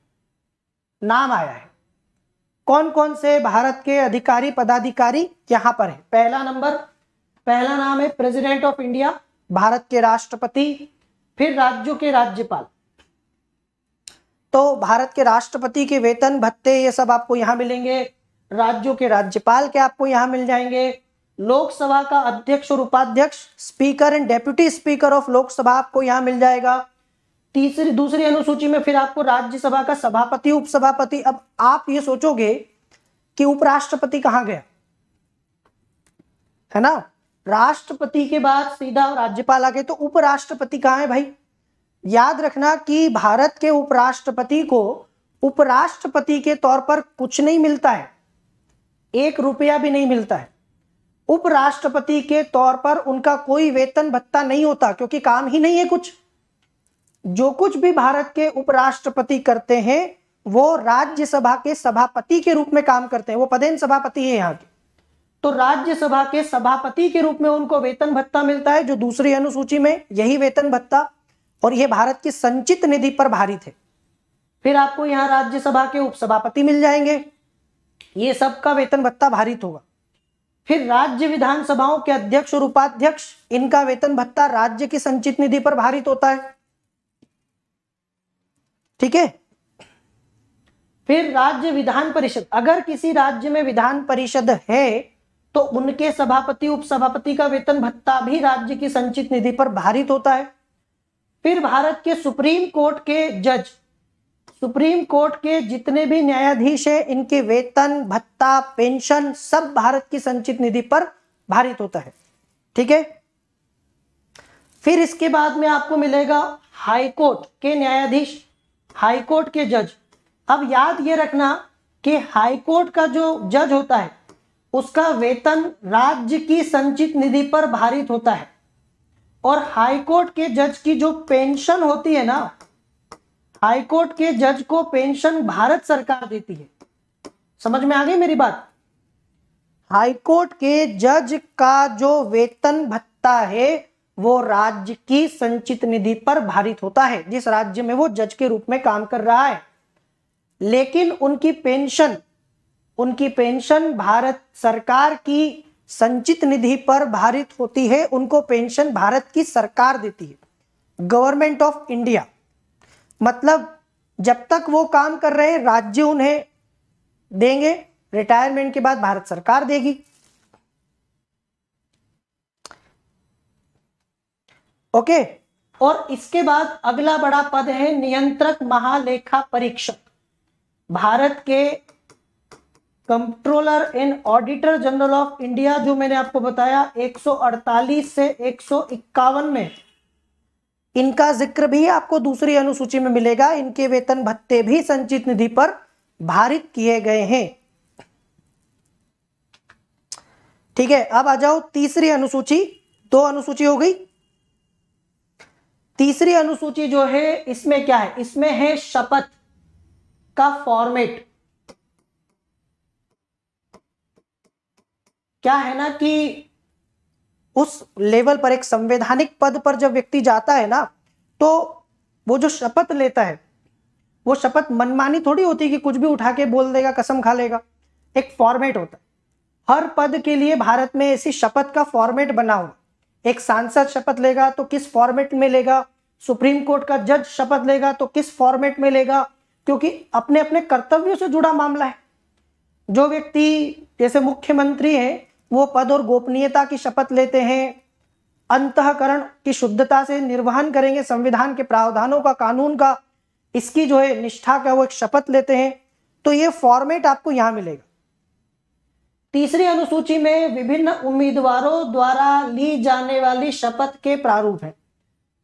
नाम आया है कौन कौन से भारत के अधिकारी पदाधिकारी यहां पर है पहला नंबर पहला नाम है प्रेसिडेंट ऑफ इंडिया भारत के राष्ट्रपति फिर राज्यों के राज्यपाल तो भारत के राष्ट्रपति के वेतन भत्ते ये सब आपको यहां मिलेंगे राज्यों के राज्यपाल के आपको यहां मिल जाएंगे लोकसभा का अध्यक्ष और उपाध्यक्ष speaker and deputy speaker of Lok Sabha आपको यहां मिल जाएगा तीसरी दूसरी अनुसूची में फिर आपको राज्यसभा का सभापति उपसभापति अब आप ये सोचोगे कि उपराष्ट्रपति कहां गया है ना राष्ट्रपति के बाद सीधा राज्यपाल आ गए तो उपराष्ट्रपति कहा है भाई याद रखना कि भारत के उपराष्ट्रपति को उपराष्ट्रपति के तौर पर कुछ नहीं मिलता है एक रुपया भी नहीं मिलता है उपराष्ट्रपति के तौर पर उनका कोई वेतन भत्ता नहीं होता क्योंकि काम ही नहीं है कुछ जो कुछ भी भारत के उपराष्ट्रपति करते हैं वो राज्यसभा के सभापति के रूप में काम करते हैं वो पदेन सभापति है यहाँ के तो राज्यसभा के सभापति के रूप में उनको वेतन भत्ता मिलता है जो दूसरी अनुसूची में यही वेतन भत्ता और यह भारत की संचित निधि पर भारित है फिर आपको यहां राज्यसभा के उपसभापति मिल जाएंगे ये सबका वेतन भत्ता भारित होगा फिर राज्य विधानसभाओं के अध्यक्ष और उपाध्यक्ष इनका वेतन भत्ता राज्य की संचित निधि पर भारित होता है ठीक है फिर राज्य विधान परिषद अगर किसी राज्य में विधान परिषद है तो उनके सभापति उपसभापति का वेतन भत्ता भी राज्य की संचित निधि पर भारित होता है फिर भारत के सुप्रीम कोर्ट के जज सुप्रीम कोर्ट के जितने भी न्यायाधीश हैं इनके वेतन भत्ता पेंशन सब भारत की संचित निधि पर भारित होता है ठीक है फिर इसके बाद में आपको मिलेगा हाई कोर्ट के न्यायाधीश हाई कोर्ट के जज अब याद ये रखना कि हाई कोर्ट का जो जज होता है उसका वेतन राज्य की संचित निधि पर भारित होता है और हाईकोर्ट के जज की जो पेंशन होती है ना हाईकोर्ट के जज को पेंशन भारत सरकार देती है समझ में आ गई मेरी बात हाईकोर्ट के जज का जो वेतन भत्ता है वो राज्य की संचित निधि पर भारित होता है जिस राज्य में वो जज के रूप में काम कर रहा है लेकिन उनकी पेंशन उनकी पेंशन भारत सरकार की संचित निधि पर भारित होती है उनको पेंशन भारत की सरकार देती है गवर्नमेंट ऑफ इंडिया मतलब जब तक वो काम कर रहे हैं राज्य उन्हें देंगे रिटायरमेंट के बाद भारत सरकार देगी ओके और इसके बाद अगला बड़ा पद है नियंत्रक महालेखा परीक्षक भारत के controller and auditor general of India जो मैंने आपको बताया 148 से एक में इनका जिक्र भी आपको दूसरी अनुसूची में मिलेगा इनके वेतन भत्ते भी संचित निधि पर भारित किए गए हैं ठीक है अब आ जाओ तीसरी अनुसूची दो अनुसूची हो गई तीसरी अनुसूची जो है इसमें क्या है इसमें है शपथ का फॉर्मेट क्या है ना कि उस लेवल पर एक संवैधानिक पद पर जब व्यक्ति जाता है ना तो वो जो शपथ लेता है वो शपथ मनमानी थोड़ी होती है कि कुछ भी उठा के बोल देगा कसम खा लेगा एक फॉर्मेट होता है हर पद के लिए भारत में ऐसी शपथ का फॉर्मेट बना हुआ एक सांसद शपथ लेगा तो किस फॉर्मेट में लेगा सुप्रीम कोर्ट का जज शपथ लेगा तो किस फॉर्मेट में लेगा क्योंकि अपने अपने कर्तव्यों से जुड़ा मामला है जो व्यक्ति जैसे मुख्यमंत्री हैं वो पद और गोपनीयता की शपथ लेते हैं अंतकरण की शुद्धता से निर्वहन करेंगे संविधान के प्रावधानों का कानून का इसकी जो है निष्ठा का वो एक शपथ लेते हैं तो ये फॉर्मेट आपको यहाँ मिलेगा तीसरी अनुसूची में विभिन्न उम्मीदवारों द्वारा ली जाने वाली शपथ के प्रारूप है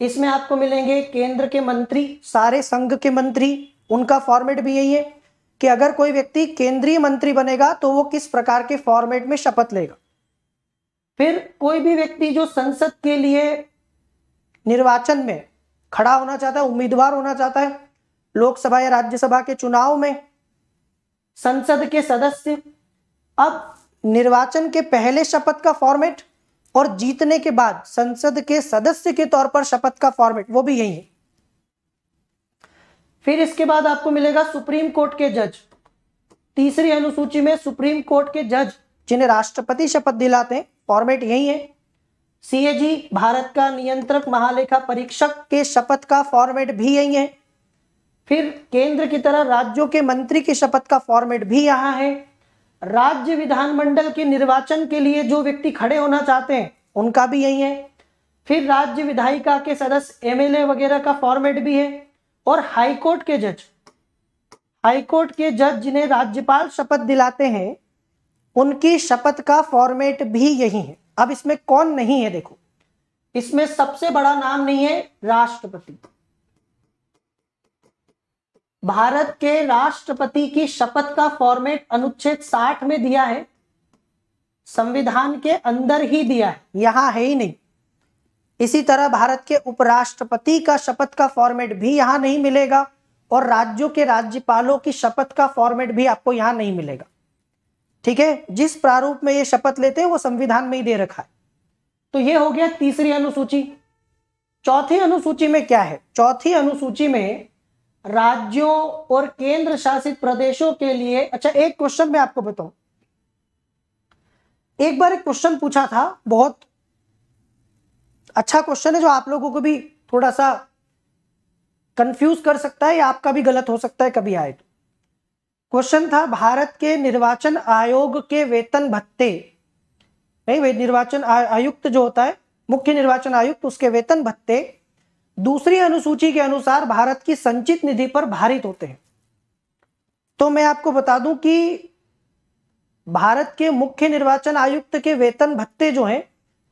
इसमें आपको मिलेंगे केंद्र के मंत्री सारे संघ के मंत्री उनका फॉर्मेट भी यही है कि अगर कोई व्यक्ति केंद्रीय मंत्री बनेगा तो वो किस प्रकार के फॉर्मेट में शपथ लेगा फिर कोई भी व्यक्ति जो संसद के लिए निर्वाचन में खड़ा होना चाहता है उम्मीदवार होना चाहता है लोकसभा या राज्यसभा के चुनाव में संसद के सदस्य अब निर्वाचन के पहले शपथ का फॉर्मेट और जीतने के बाद संसद के सदस्य के तौर पर शपथ का फॉर्मेट वो भी यही है फिर इसके बाद आपको मिलेगा सुप्रीम कोर्ट के जज तीसरी अनुसूची में सुप्रीम कोर्ट के जज जिन्हें राष्ट्रपति शपथ दिलाते हैं फॉर्मेट यही है सीएजी भारत का नियंत्रक महालेखा परीक्षक के शपथ का फॉर्मेट भी यही है फिर केंद्र की तरह राज्यों के मंत्री के शपथ का फॉर्मेट भी यहां है राज्य विधानमंडल के निर्वाचन के लिए जो व्यक्ति खड़े होना चाहते हैं उनका भी यही है फिर राज्य विधायिका के सदस्य एमएलए वगैरह का फॉर्मेट भी है और हाईकोर्ट के जज हाईकोर्ट के जज जिन्हें राज्यपाल शपथ दिलाते हैं उनकी शपथ का फॉर्मेट भी यही है अब इसमें कौन नहीं है देखो इसमें सबसे बड़ा नाम नहीं है राष्ट्रपति भारत के राष्ट्रपति की शपथ का फॉर्मेट अनुच्छेद 60 में दिया है संविधान के अंदर ही दिया है यहां है ही नहीं इसी तरह भारत के उपराष्ट्रपति का शपथ का फॉर्मेट भी यहाँ नहीं मिलेगा और राज्यों के राज्यपालों की शपथ का फॉर्मेट भी आपको यहाँ नहीं मिलेगा ठीक है जिस प्रारूप में ये शपथ लेते हैं वो संविधान में ही दे रखा है तो ये हो गया तीसरी अनुसूची चौथी अनुसूची में क्या है चौथी अनुसूची में राज्यों और केंद्र शासित प्रदेशों के लिए अच्छा एक क्वेश्चन मैं आपको बताऊं एक बार एक क्वेश्चन पूछा था बहुत अच्छा क्वेश्चन है जो आप लोगों को भी थोड़ा सा कंफ्यूज कर सकता है या आपका भी गलत हो सकता है कभी आए तो क्वेश्चन था भारत के निर्वाचन आयोग के वेतन भत्ते नहीं निर्वाचन आयुक्त जो होता है मुख्य निर्वाचन आयुक्त उसके वेतन भत्ते दूसरी अनुसूची के अनुसार भारत की संचित निधि पर भारित होते हैं तो मैं आपको बता दूं कि भारत के मुख्य निर्वाचन आयुक्त के वेतन भत्ते जो हैं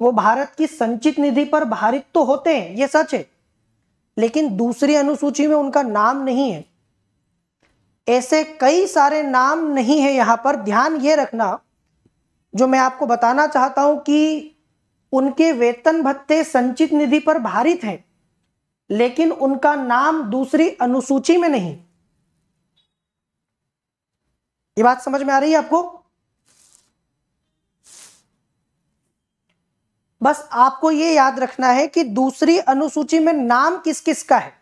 वो भारत की संचित निधि पर भारित तो होते हैं ये सच है लेकिन दूसरी अनुसूची में उनका नाम नहीं है ऐसे कई सारे नाम नहीं है यहां पर ध्यान ये रखना जो मैं आपको बताना चाहता हूं कि उनके वेतन भत्ते संचित निधि पर भारित हैं लेकिन उनका नाम दूसरी अनुसूची में नहीं ये बात समझ में आ रही है आपको बस आपको ये याद रखना है कि दूसरी अनुसूची में नाम किस किस का है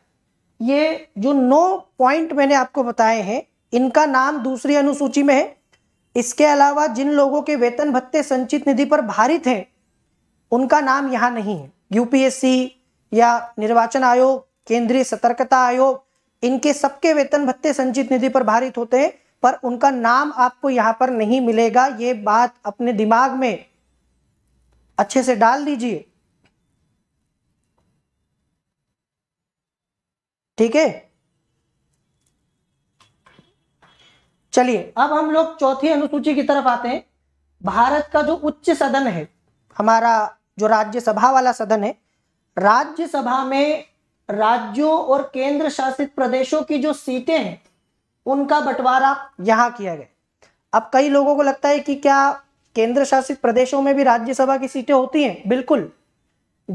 ये जो नौ पॉइंट मैंने आपको बताए हैं इनका नाम दूसरी अनुसूची में है इसके अलावा जिन लोगों के वेतन भत्ते संचित निधि पर भारित हैं उनका नाम यहाँ नहीं है यूपीएससी या निर्वाचन आयोग केंद्रीय सतर्कता आयोग इनके सबके वेतन भत्ते संचित निधि पर भारित होते हैं पर उनका नाम आपको यहाँ पर नहीं मिलेगा ये बात अपने दिमाग में अच्छे से डाल दीजिए ठीक है चलिए अब हम लोग चौथी अनुसूची की तरफ आते हैं भारत का जो उच्च सदन है हमारा जो राज्यसभा वाला सदन है राज्यसभा में राज्यों और केंद्र शासित प्रदेशों की जो सीटें हैं उनका बंटवारा यहां किया गया अब कई लोगों को लगता है कि क्या केंद्र शासित प्रदेशों में भी राज्यसभा की सीटें होती हैं बिल्कुल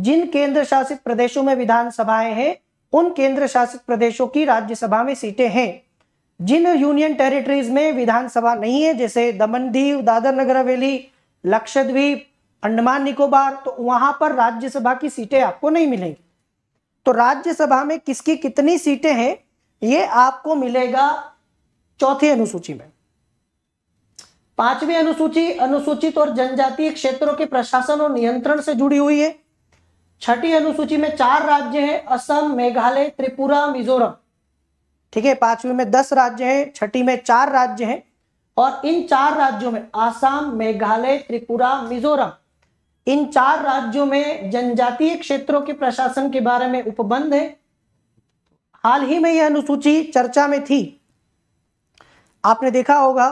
जिन केंद्र शासित प्रदेशों में विधानसभाएं हैं उन केंद्र शासित प्रदेशों की राज्यसभा में सीटें हैं जिन यूनियन टेरिटरीज में विधानसभा नहीं है जैसे दमन दीव दादर नगर हवेली लक्षद्वीप अंडमान निकोबार तो वहां पर राज्यसभा की सीटें आपको नहीं मिलेंगी तो राज्यसभा में किसकी कितनी सीटें हैं ये आपको मिलेगा चौथी अनुसूची में पांचवी अनुसूची अनुसूचित और जनजातीय क्षेत्रों के प्रशासन और नियंत्रण से जुड़ी हुई है छठी अनुसूची में चार राज्य हैं असम मेघालय त्रिपुरा मिजोरम ठीक है पांचवी में दस राज्य हैं छठी में चार राज्य हैं और इन चार राज्यों में आसाम मेघालय त्रिपुरा मिजोरम इन चार राज्यों में जनजातीय क्षेत्रों के प्रशासन के बारे में उपबंध है हाल ही में यह अनुसूची चर्चा में थी आपने देखा होगा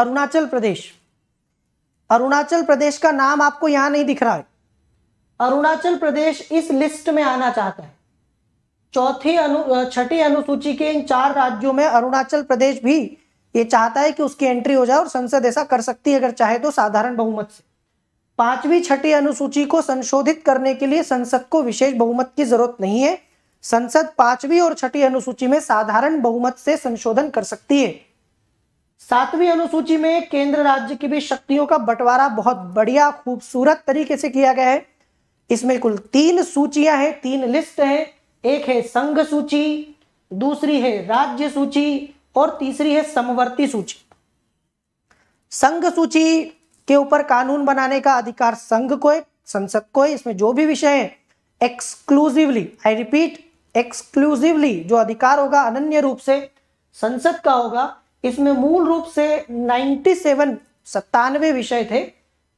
अरुणाचल प्रदेश अरुणाचल प्रदेश का नाम आपको यहां नहीं दिख रहा है अरुणाचल प्रदेश इस लिस्ट में आना चाहता है चौथी अनु छठी अनुसूची के इन चार राज्यों में अरुणाचल प्रदेश भी ये चाहता है कि उसकी एंट्री हो जाए और संसद ऐसा कर सकती है अगर चाहे तो साधारण बहुमत से पांचवी छठी अनुसूची को संशोधित करने के लिए संसद को विशेष बहुमत की जरूरत नहीं है संसद पांचवी और छठी अनुसूची में साधारण बहुमत से संशोधन कर सकती है सातवीं अनुसूची में केंद्र राज्य की भी शक्तियों का बंटवारा बहुत बढ़िया खूबसूरत तरीके से किया गया है इसमें कुल तीन सूचियां हैं तीन लिस्ट है एक है संघ सूची दूसरी है राज्य सूची और तीसरी है समवर्ती सूची संघ सूची के ऊपर कानून बनाने का अधिकार संघ को है संसद को है इसमें जो भी विषय है एक्सक्लूसिवली आई रिपीट एक्सक्लूसिवली जो अधिकार होगा अनन्य रूप से संसद का होगा इसमें मूल रूप से 97 सेवन सत्तानवे विषय थे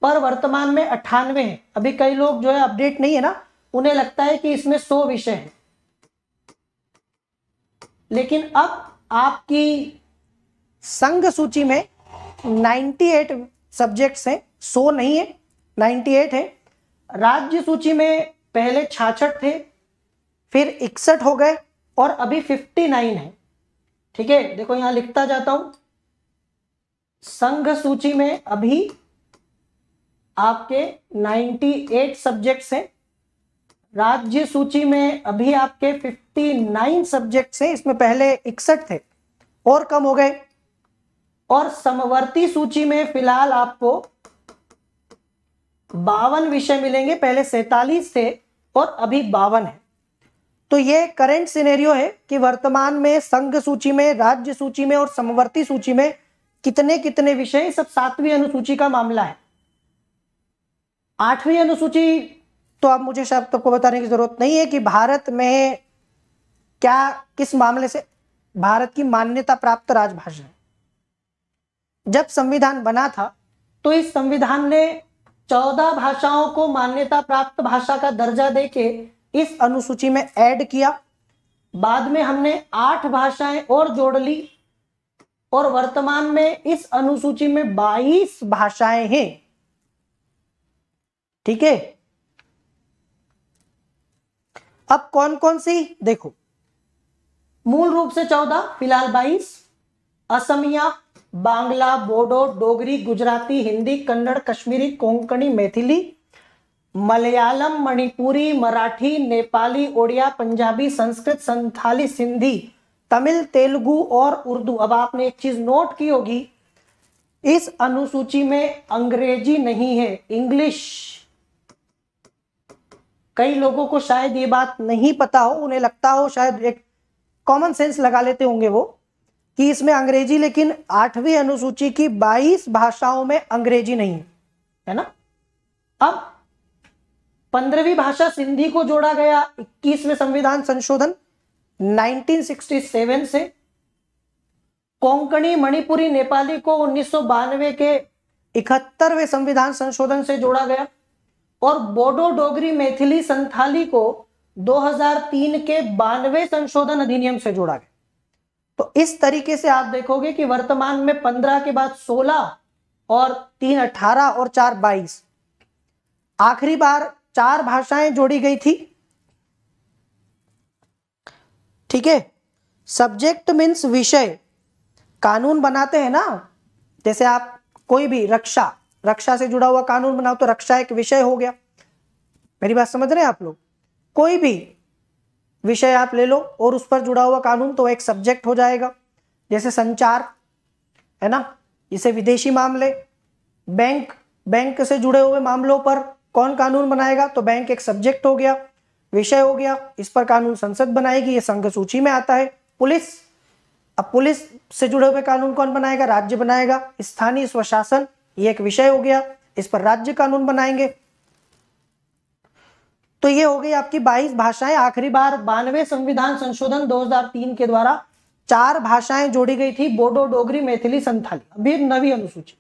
पर वर्तमान में अट्ठानवे हैं अभी कई लोग जो है अपडेट नहीं है ना उन्हें लगता है कि इसमें 100 विषय हैं लेकिन अब आपकी संघ सूची में 98 सब्जेक्ट्स हैं 100 नहीं है 98 है राज्य सूची में पहले छाछठ थे फिर इकसठ हो गए और अभी 59 है ठीक है देखो यहां लिखता जाता हूं संघ सूची में अभी आपके 98 सब्जेक्ट्स हैं राज्य सूची में अभी आपके 59 सब्जेक्ट्स हैं इसमें पहले इकसठ थे और कम हो गए और समवर्ती सूची में फिलहाल आपको बावन विषय मिलेंगे पहले सैतालीस थे और अभी बावन है तो ये करंट सिनेरियो है कि वर्तमान में संघ सूची में राज्य सूची में और समवर्ती सूची में कितने कितने विषय सब सातवीं अनुसूची का मामला है आठवीं अनुसूची तो अब मुझे शब्द तो बताने की जरूरत नहीं है कि भारत में क्या किस मामले से भारत की मान्यता प्राप्त राजभाषा है जब संविधान बना था तो इस संविधान ने चौदह भाषाओं को मान्यता प्राप्त भाषा का दर्जा देके इस अनुसूची में ऐड किया बाद में हमने आठ भाषाएं और जोड़ ली और वर्तमान में इस अनुसूची में 22 भाषाएं हैं ठीक है अब कौन कौन सी देखो मूल रूप से 14 फिलहाल 22 असमिया बांग्ला बोडो डोगरी गुजराती हिंदी कन्नड़ कश्मीरी कोंकणी मैथिली मलयालम मणिपुरी मराठी नेपाली ओडिया पंजाबी संस्कृत संथाली सिंधी तमिल तेलुगु और उर्दू अब आपने एक चीज नोट की होगी इस अनुसूची में अंग्रेजी नहीं है इंग्लिश कई लोगों को शायद ये बात नहीं पता हो उन्हें लगता हो शायद एक कॉमन सेंस लगा लेते होंगे वो कि इसमें अंग्रेजी लेकिन आठवीं अनुसूची की 22 भाषाओं में अंग्रेजी नहीं है है ना अब पंद्रहवीं भाषा सिंधी को जोड़ा गया इक्कीसवें संविधान संशोधन 1967 से कोंकणी मणिपुरी नेपाली को उन्नीस के इकहत्तरवें संविधान संशोधन से जोड़ा गया और बोडो डोगरी मैथिली संथाली को 2003 के बानवे संशोधन अधिनियम से जोड़ा गया तो इस तरीके से आप देखोगे कि वर्तमान में 15 के बाद 16 और 3 18 और 4 22 आखिरी बार चार भाषाएं जोड़ी गई थी ठीक है सब्जेक्ट मीन्स विषय कानून बनाते हैं ना जैसे आप कोई भी रक्षा रक्षा से जुड़ा हुआ कानून बनाओ तो रक्षा एक विषय हो गया मेरी बात समझ रहे हैं आप लोग कोई भी विषय आप ले लो और उस पर जुड़ा हुआ कानून तो एक सब्जेक्ट हो जाएगा जैसे संचार है ना इसे विदेशी मामले बैंक बैंक से जुड़े हुए मामलों पर कौन कानून बनाएगा तो बैंक एक सब्जेक्ट हो गया विषय हो गया इस पर कानून संसद बनाएगी ये संघ सूची में आता है पुलिस अब पुलिस से जुड़े हुए कानून कौन बनाएगा राज्य बनाएगा स्थानीय स्वशासन ये एक विषय हो गया इस पर राज्य कानून बनाएंगे तो ये हो गई आपकी 22 भाषाएं आखिरी बार बानवे संविधान संशोधन 2003 के द्वारा चार भाषाएं जोड़ी गई थी बोडो डोगरी मैथिली संथाली अभी नवी अनुसूची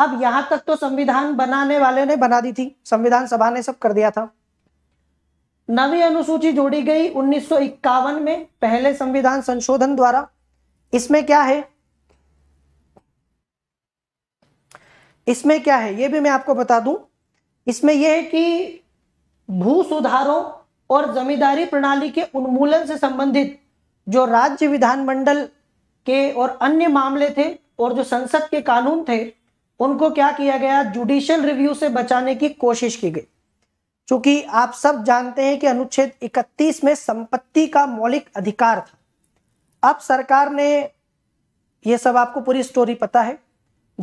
अब यहां तक तो संविधान बनाने वाले ने बना दी थी संविधान सभा ने सब कर दिया था नवी अनुसूची जोड़ी गई 1951 में पहले संविधान संशोधन द्वारा इसमें क्या है इसमें क्या है यह भी मैं आपको बता दूं इसमें यह है कि भू सुधारों और जमींदारी प्रणाली के उन्मूलन से संबंधित जो राज्य विधानमंडल के और अन्य मामले थे और जो संसद के कानून थे उनको क्या किया गया जुडिशियल रिव्यू से बचाने की कोशिश की गई चूंकि आप सब जानते हैं कि अनुच्छेद 31 में संपत्ति का मौलिक अधिकार था अब सरकार ने यह सब आपको पूरी स्टोरी पता है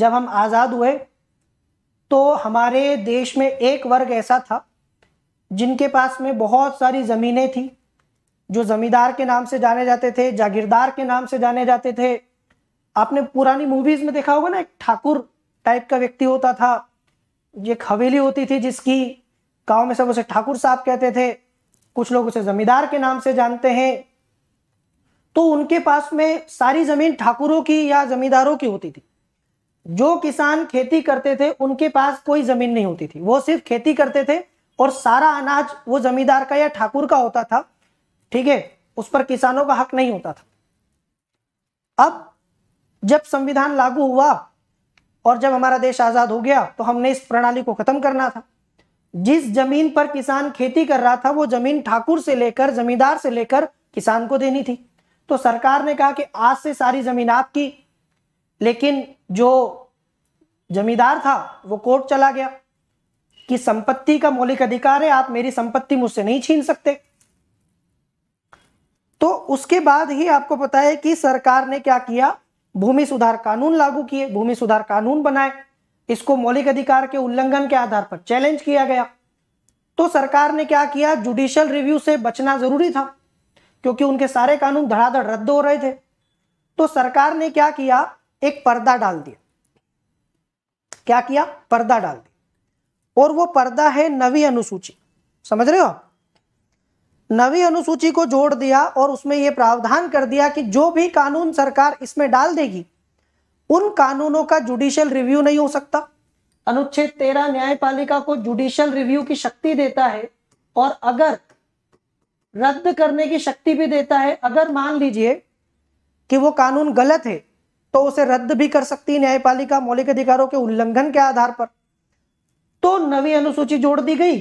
जब हम आज़ाद हुए तो हमारे देश में एक वर्ग ऐसा था जिनके पास में बहुत सारी ज़मीनें थी जो ज़मींदार के नाम से जाने जाते थे जागीरदार के नाम से जाने जाते थे आपने पुरानी मूवीज़ में देखा होगा ना एक ठाकुर टाइप का व्यक्ति होता था एक हवेली होती थी जिसकी गांव में सब उसे ठाकुर साहब कहते थे कुछ लोग उसे जमींदार के नाम से जानते हैं तो उनके पास में सारी जमीन ठाकुरों की या जमींदारों की होती थी जो किसान खेती करते थे उनके पास कोई जमीन नहीं होती थी वो सिर्फ खेती करते थे और सारा अनाज वो जमींदार का या ठाकुर का होता था ठीक है उस पर किसानों का हक नहीं होता था अब जब संविधान लागू हुआ और जब हमारा देश आज़ाद हो गया तो हमने इस प्रणाली को ख़त्म करना था जिस जमीन पर किसान खेती कर रहा था वो जमीन ठाकुर से लेकर जमींदार से लेकर किसान को देनी थी तो सरकार ने कहा कि आज से सारी जमीन आपकी लेकिन जो जमींदार था वो कोर्ट चला गया कि संपत्ति का मौलिक अधिकार है आप मेरी संपत्ति मुझसे नहीं छीन सकते तो उसके बाद ही आपको पता है कि सरकार ने क्या किया भूमि सुधार कानून लागू किए भूमि सुधार कानून बनाए इसको मौलिक अधिकार के उल्लंघन के आधार पर चैलेंज किया गया तो सरकार ने क्या किया जुडिशियल रिव्यू से बचना जरूरी था क्योंकि उनके सारे कानून धड़ाधड़ रद्द हो रहे थे तो सरकार ने क्या किया एक पर्दा डाल दिया क्या किया पर्दा डाल दिया और वो पर्दा है नवी अनुसूची समझ रहे हो आप नवी अनुसूची को जोड़ दिया और उसमें यह प्रावधान कर दिया कि जो भी कानून सरकार इसमें डाल देगी उन कानूनों का जुडिशियल रिव्यू नहीं हो सकता अनुच्छेद तेरह न्यायपालिका को जुडिशियल रिव्यू की शक्ति देता है और अगर रद्द करने की शक्ति भी देता है अगर मान लीजिए कि वो कानून गलत है तो उसे रद्द भी कर सकती है न्यायपालिका मौलिक अधिकारों के उल्लंघन के आधार पर तो नवी अनुसूची जोड़ दी गई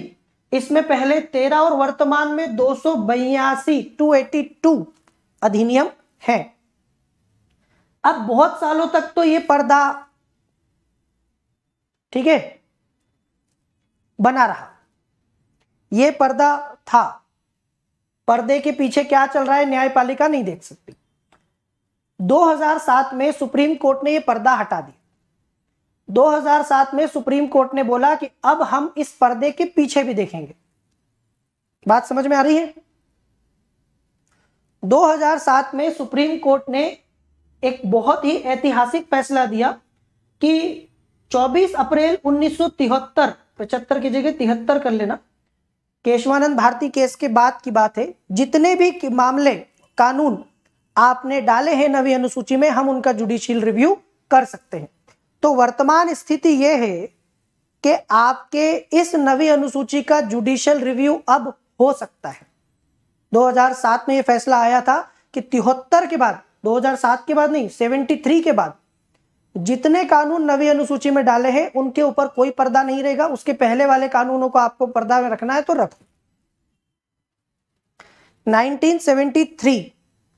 इसमें पहले तेरह और वर्तमान में दो सौ बयासी टू एटी टू अधिनियम है अब बहुत सालों तक तो ये पर्दा ठीक है बना रहा ये पर्दा था पर्दे के पीछे क्या चल रहा है न्यायपालिका नहीं देख सकती 2007 में सुप्रीम कोर्ट ने यह पर्दा हटा दिया 2007 में सुप्रीम कोर्ट ने बोला कि अब हम इस पर्दे के पीछे भी देखेंगे बात समझ में आ रही है 2007 में सुप्रीम कोर्ट ने एक बहुत ही ऐतिहासिक फैसला दिया कि 24 अप्रैल उन्नीस पचहत्तर की जगह तिहत्तर कर लेना केशवानंद भारती केस के बाद की बात है जितने भी मामले कानून आपने डाले हैं नवी अनुसूची में हम उनका जुडिशियल रिव्यू कर सकते हैं तो वर्तमान स्थिति यह है कि आपके इस नवी अनुसूची का जुडिशियल रिव्यू अब हो सकता है 2007 में यह फैसला आया था कि तिहत्तर के बाद 2007 के बाद नहीं 73 के बाद जितने कानून नवी अनुसूची में डाले हैं उनके ऊपर कोई पर्दा नहीं रहेगा उसके पहले वाले कानूनों को आपको पर्दा में रखना है तो रखो 1973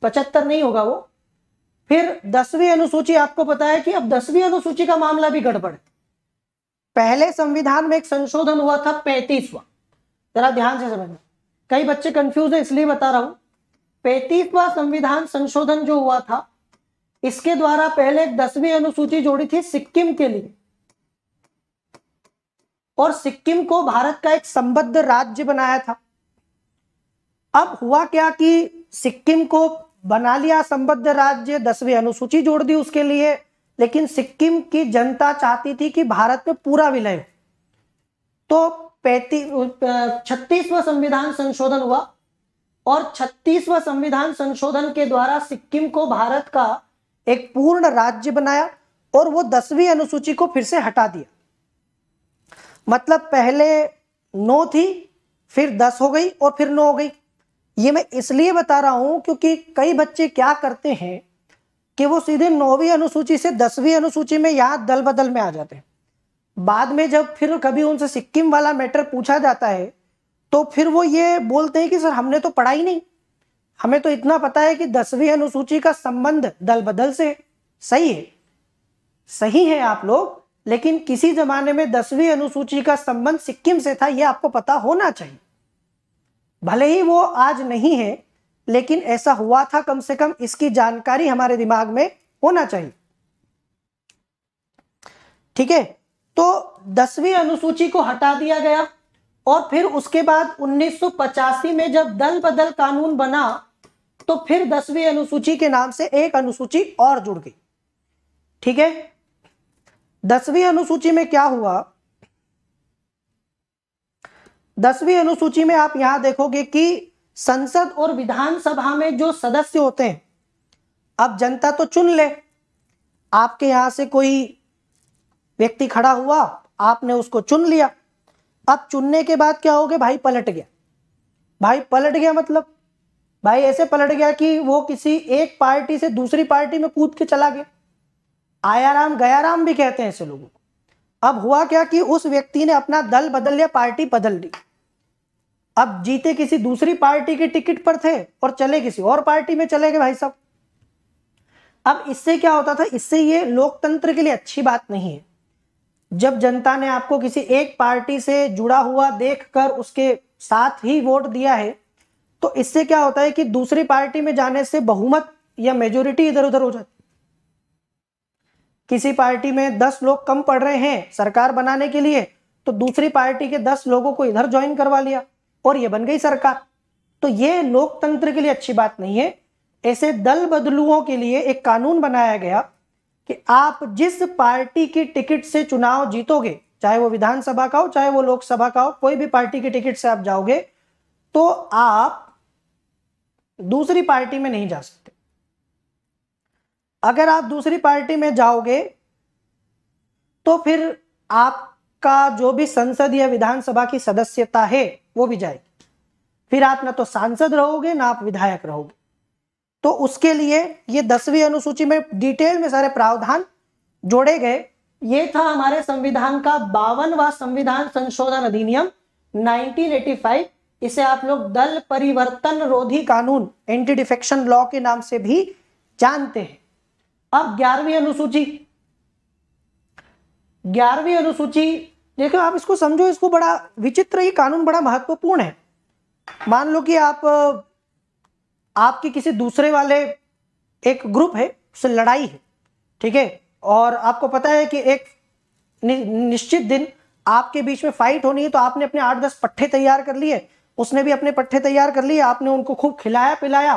पचहत्तर नहीं होगा वो फिर दसवीं अनुसूची आपको पता है कि अब दसवीं अनुसूची का मामला भी गड़बड़ पहले संविधान में एक संशोधन हुआ था पैंतीसवा जरा ध्यान से समझना कई बच्चे कंफ्यूज है इसलिए बता रहा हूं पैंतीसवा संविधान संशोधन जो हुआ था इसके द्वारा पहले एक दसवीं अनुसूची जोड़ी थी सिक्किम के लिए और सिक्किम को भारत का एक संबद्ध राज्य बनाया था अब हुआ क्या कि सिक्किम को बना लिया संबद्ध राज्य दसवीं अनुसूची जोड़ दी उसके लिए लेकिन सिक्किम की जनता चाहती थी कि भारत में पूरा विलय हो तो पैतीस छत्तीसवा संविधान संशोधन हुआ और छत्तीसवा संविधान संशोधन के द्वारा सिक्किम को भारत का एक पूर्ण राज्य बनाया और वो दसवीं अनुसूची को फिर से हटा दिया मतलब पहले नौ थी फिर दस हो गई और फिर नौ हो गई ये मैं इसलिए बता रहा हूं क्योंकि कई बच्चे क्या करते हैं कि वो सीधे नौवीं अनुसूची से दसवीं अनुसूची में यहाँ दल बदल में आ जाते हैं बाद में जब फिर कभी उनसे सिक्किम वाला मैटर पूछा जाता है तो फिर वो ये बोलते हैं कि सर हमने तो पढ़ा ही नहीं हमें तो इतना पता है कि दसवीं अनुसूची का संबंध दल बदल से सही है सही है आप लोग लेकिन किसी जमाने में दसवीं अनुसूची का संबंध सिक्किम से था यह आपको पता होना चाहिए भले ही वो आज नहीं है लेकिन ऐसा हुआ था कम से कम इसकी जानकारी हमारे दिमाग में होना चाहिए ठीक है तो दसवीं अनुसूची को हटा दिया गया और फिर उसके बाद उन्नीस में जब दल बदल कानून बना तो फिर दसवीं अनुसूची के नाम से एक अनुसूची और जुड़ गई ठीक है दसवीं अनुसूची में क्या हुआ दसवीं अनुसूची में आप यहां देखोगे कि संसद और विधानसभा में जो सदस्य होते हैं अब जनता तो चुन ले आपके यहां से कोई व्यक्ति खड़ा हुआ आपने उसको चुन लिया अब चुनने के बाद क्या हो गया भाई पलट गया भाई पलट गया मतलब भाई ऐसे पलट गया कि वो किसी एक पार्टी से दूसरी पार्टी में कूद के चला गया आया राम गया राम भी कहते हैं ऐसे लोगों को अब हुआ क्या कि उस व्यक्ति ने अपना दल बदल लिया पार्टी बदल ली अब जीते किसी दूसरी पार्टी के टिकट पर थे और चले किसी और पार्टी में चले गए भाई साहब अब इससे क्या होता था इससे ये लोकतंत्र के लिए अच्छी बात नहीं है जब जनता ने आपको किसी एक पार्टी से जुड़ा हुआ देखकर उसके साथ ही वोट दिया है तो इससे क्या होता है कि दूसरी पार्टी में जाने से बहुमत या मेजोरिटी इधर उधर हो जाती किसी पार्टी में दस लोग कम पड़ रहे हैं सरकार बनाने के लिए तो दूसरी पार्टी के दस लोगों को इधर ज्वाइन करवा लिया और ये बन गई सरकार तो ये लोकतंत्र के लिए अच्छी बात नहीं है ऐसे दल बदलुओं के लिए एक कानून बनाया गया कि आप जिस पार्टी की टिकट से चुनाव जीतोगे चाहे वो विधानसभा का हो चाहे वो लोकसभा का हो कोई भी पार्टी की टिकट से आप जाओगे तो आप दूसरी पार्टी में नहीं जा सकते अगर आप दूसरी पार्टी में जाओगे तो फिर आपका जो भी संसद या विधानसभा की सदस्यता है वो भी जाएगी फिर आप ना तो सांसद रहोगे ना आप विधायक रहोगे तो उसके लिए ये दसवीं अनुसूची में डिटेल में सारे प्रावधान जोड़े गए ये था हमारे संविधान का बावनवा संविधान संशोधन अधिनियम 1985 इसे आप लोग दल परिवर्तन रोधी कानून एंटी डिफेक्शन लॉ के नाम से भी जानते हैं अब ग्यारहवीं अनुसूची ग्यारहवीं अनुसूची देखो आप इसको समझो इसको बड़ा विचित्र ये कानून बड़ा महत्वपूर्ण है मान लो कि आप आपके किसी दूसरे वाले एक ग्रुप है उससे लड़ाई है ठीक है और आपको पता है कि एक नि, निश्चित दिन आपके बीच में फाइट होनी है तो आपने अपने आठ दस पट्टे तैयार कर लिए उसने भी अपने पट्ठे तैयार कर लिए आपने उनको खूब खिलाया पिलाया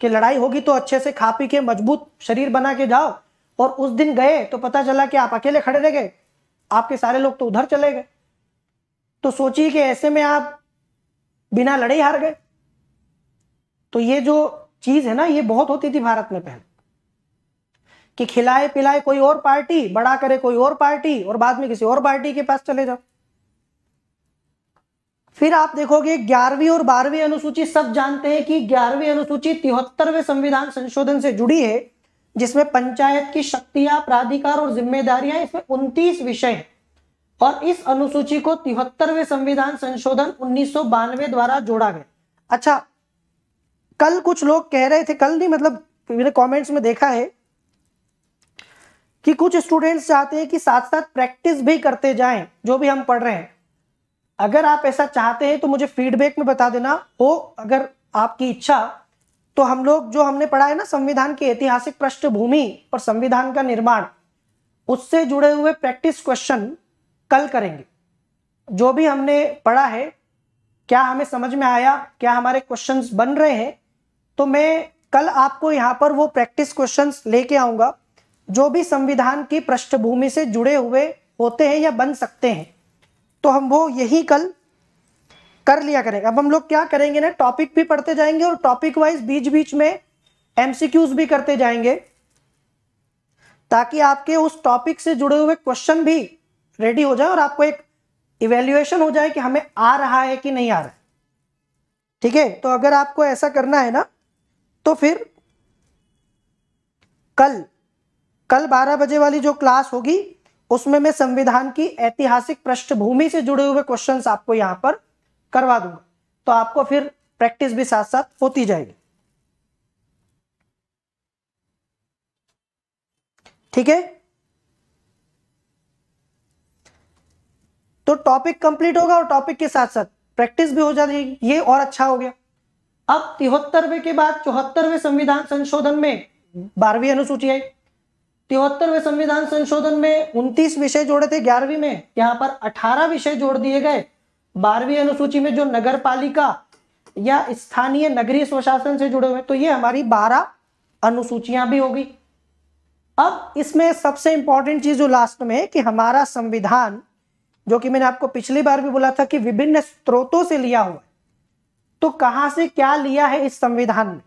कि लड़ाई होगी तो अच्छे से खा पी के मजबूत शरीर बना के जाओ और उस दिन गए तो पता चला कि आप अकेले खड़े रह गए आपके सारे लोग तो उधर चले गए तो सोचिए कि ऐसे में आप बिना लड़े हार गए तो ये जो चीज है ना ये बहुत होती थी भारत में पहले कि खिलाए पिलाए कोई और पार्टी बड़ा करे कोई और पार्टी और बाद में किसी और पार्टी के पास चले जाओ फिर आप देखोगे ग्यारहवीं और बारहवीं अनुसूची सब जानते हैं कि ग्यारहवीं अनुसूची तिहत्तरवें संविधान संशोधन से जुड़ी है जिसमें पंचायत की शक्तियां प्राधिकार और जिम्मेदारियां इसमें उनतीस विषय और इस अनुसूची को तिहत्तरवे संविधान संशोधन उन्नीस द्वारा जोड़ा गया अच्छा कल कुछ लोग कह रहे थे कल नहीं मतलब मैंने कमेंट्स में देखा है कि कुछ स्टूडेंट्स चाहते हैं कि साथ साथ प्रैक्टिस भी करते जाएं जो भी हम पढ़ रहे हैं अगर आप ऐसा चाहते हैं तो मुझे फीडबैक में बता देना हो अगर आपकी इच्छा तो हम लोग जो हमने पढ़ा है ना संविधान की ऐतिहासिक पृष्ठभूमि और संविधान का निर्माण उससे जुड़े हुए प्रैक्टिस क्वेश्चन कल करेंगे जो भी हमने पढ़ा है क्या हमें समझ में आया क्या हमारे क्वेश्चंस बन रहे हैं तो मैं कल आपको यहाँ पर वो प्रैक्टिस क्वेश्चंस लेके आऊँगा जो भी संविधान की पृष्ठभूमि से जुड़े हुए होते हैं या बन सकते हैं तो हम वो यही कल कर लिया करेंगे अब हम लोग क्या करेंगे ना टॉपिक भी पढ़ते जाएंगे और टॉपिक वाइज बीच बीच में एमसीक्यूज भी करते जाएंगे ताकि आपके उस टॉपिक से जुड़े हुए क्वेश्चन भी रेडी हो जाए और आपको एक इवेल्युएशन हो जाए कि हमें आ रहा है कि नहीं आ रहा है ठीक है तो अगर आपको ऐसा करना है ना तो फिर कल कल 12 बजे वाली जो क्लास होगी उसमें मैं संविधान की ऐतिहासिक पृष्ठभूमि से जुड़े हुए क्वेश्चंस आपको यहां पर करवा दूंगा तो आपको फिर प्रैक्टिस भी साथ साथ होती जाएगी ठीक है तो टॉपिक कंप्लीट होगा और टॉपिक के साथ साथ प्रैक्टिस भी हो जाएगी ये और अच्छा हो गया अब तिहत्तरवे के बाद चौहत्तरवे संविधान संशोधन में बारहवीं अनुसूची आई तिहत्तरवे संविधान संशोधन में उनतीस विषय जोड़े थे ग्यारहवीं में यहां पर अठारह विषय जोड़ दिए गए बारहवीं अनुसूची में जो नगर पालिका या स्थानीय नगरीय स्वशासन से जुड़े हुए तो ये हमारी बारह अनुसूचियां भी होगी अब इसमें सबसे इंपॉर्टेंट चीज जो लास्ट में कि हमारा संविधान जो कि मैंने आपको पिछली बार भी बोला था कि विभिन्न स्रोतों से लिया हुआ है तो कहां से क्या लिया है इस संविधान में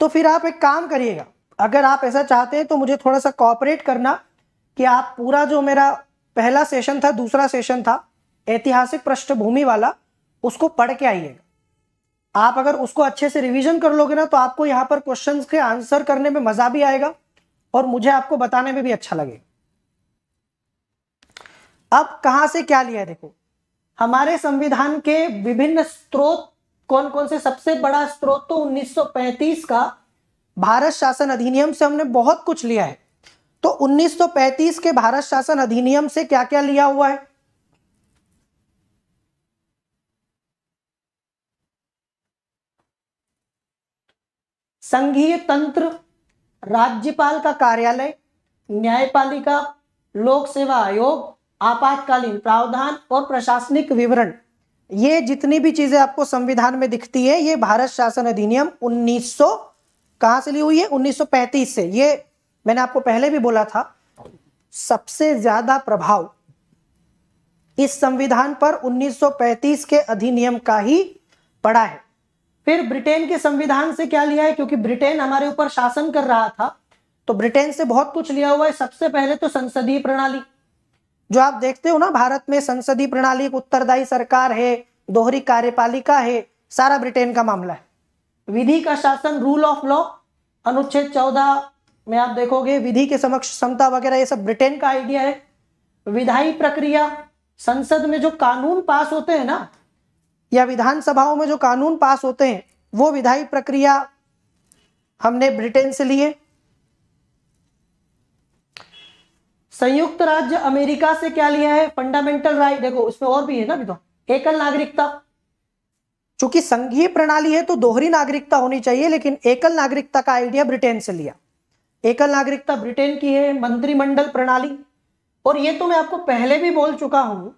तो फिर आप एक काम करिएगा अगर आप ऐसा चाहते हैं तो मुझे थोड़ा सा कॉपरेट करना कि आप पूरा जो मेरा पहला सेशन था दूसरा सेशन था ऐतिहासिक पृष्ठभूमि वाला उसको पढ़ के आइएगा आप अगर उसको अच्छे से रिवीजन कर लोगे ना तो आपको यहाँ पर क्वेश्चन के आंसर करने में मजा भी आएगा और मुझे आपको बताने में भी अच्छा लगेगा अब कहाँ से क्या लिया देखो हमारे संविधान के विभिन्न स्रोत कौन कौन से सबसे बड़ा स्रोत तो 1935 का भारत शासन अधिनियम से हमने बहुत कुछ लिया है तो 1935 के भारत शासन अधिनियम से क्या क्या लिया हुआ है संघीय तंत्र राज्यपाल का कार्यालय न्यायपालिका लोक सेवा आयोग आपातकालीन प्रावधान और प्रशासनिक विवरण ये जितनी भी चीजें आपको संविधान में दिखती है ये भारत शासन अधिनियम 1900 कहां से ली हुई है 1935 से ये मैंने आपको पहले भी बोला था सबसे ज्यादा प्रभाव इस संविधान पर 1935 के अधिनियम का ही पड़ा है फिर ब्रिटेन के संविधान से क्या लिया है क्योंकि ब्रिटेन हमारे ऊपर शासन कर रहा था तो ब्रिटेन से बहुत कुछ लिया हुआ है सबसे पहले तो संसदीय प्रणाली जो आप देखते हो ना भारत में संसदीय प्रणाली उत्तरदायी सरकार है दोहरी कार्यपालिका है सारा ब्रिटेन का मामला है विधि का शासन रूल ऑफ लॉ अनुच्छेद चौदह में आप देखोगे विधि के समक्ष समता वगैरह ये सब ब्रिटेन का आइडिया है विधायी प्रक्रिया संसद में जो कानून पास होते हैं ना या विधानसभाओं में जो कानून पास होते हैं वो विधायी प्रक्रिया हमने ब्रिटेन से लिए संयुक्त राज्य अमेरिका से क्या लिया है फंडामेंटल राइट देखो उसमें और भी है ना विधो तो। एकल नागरिकता चूंकि संघीय प्रणाली है तो दोहरी नागरिकता होनी चाहिए लेकिन एकल नागरिकता का आइडिया ब्रिटेन से लिया एकल नागरिकता ब्रिटेन की है मंत्रिमंडल प्रणाली और ये तो मैं आपको पहले भी बोल चुका हूं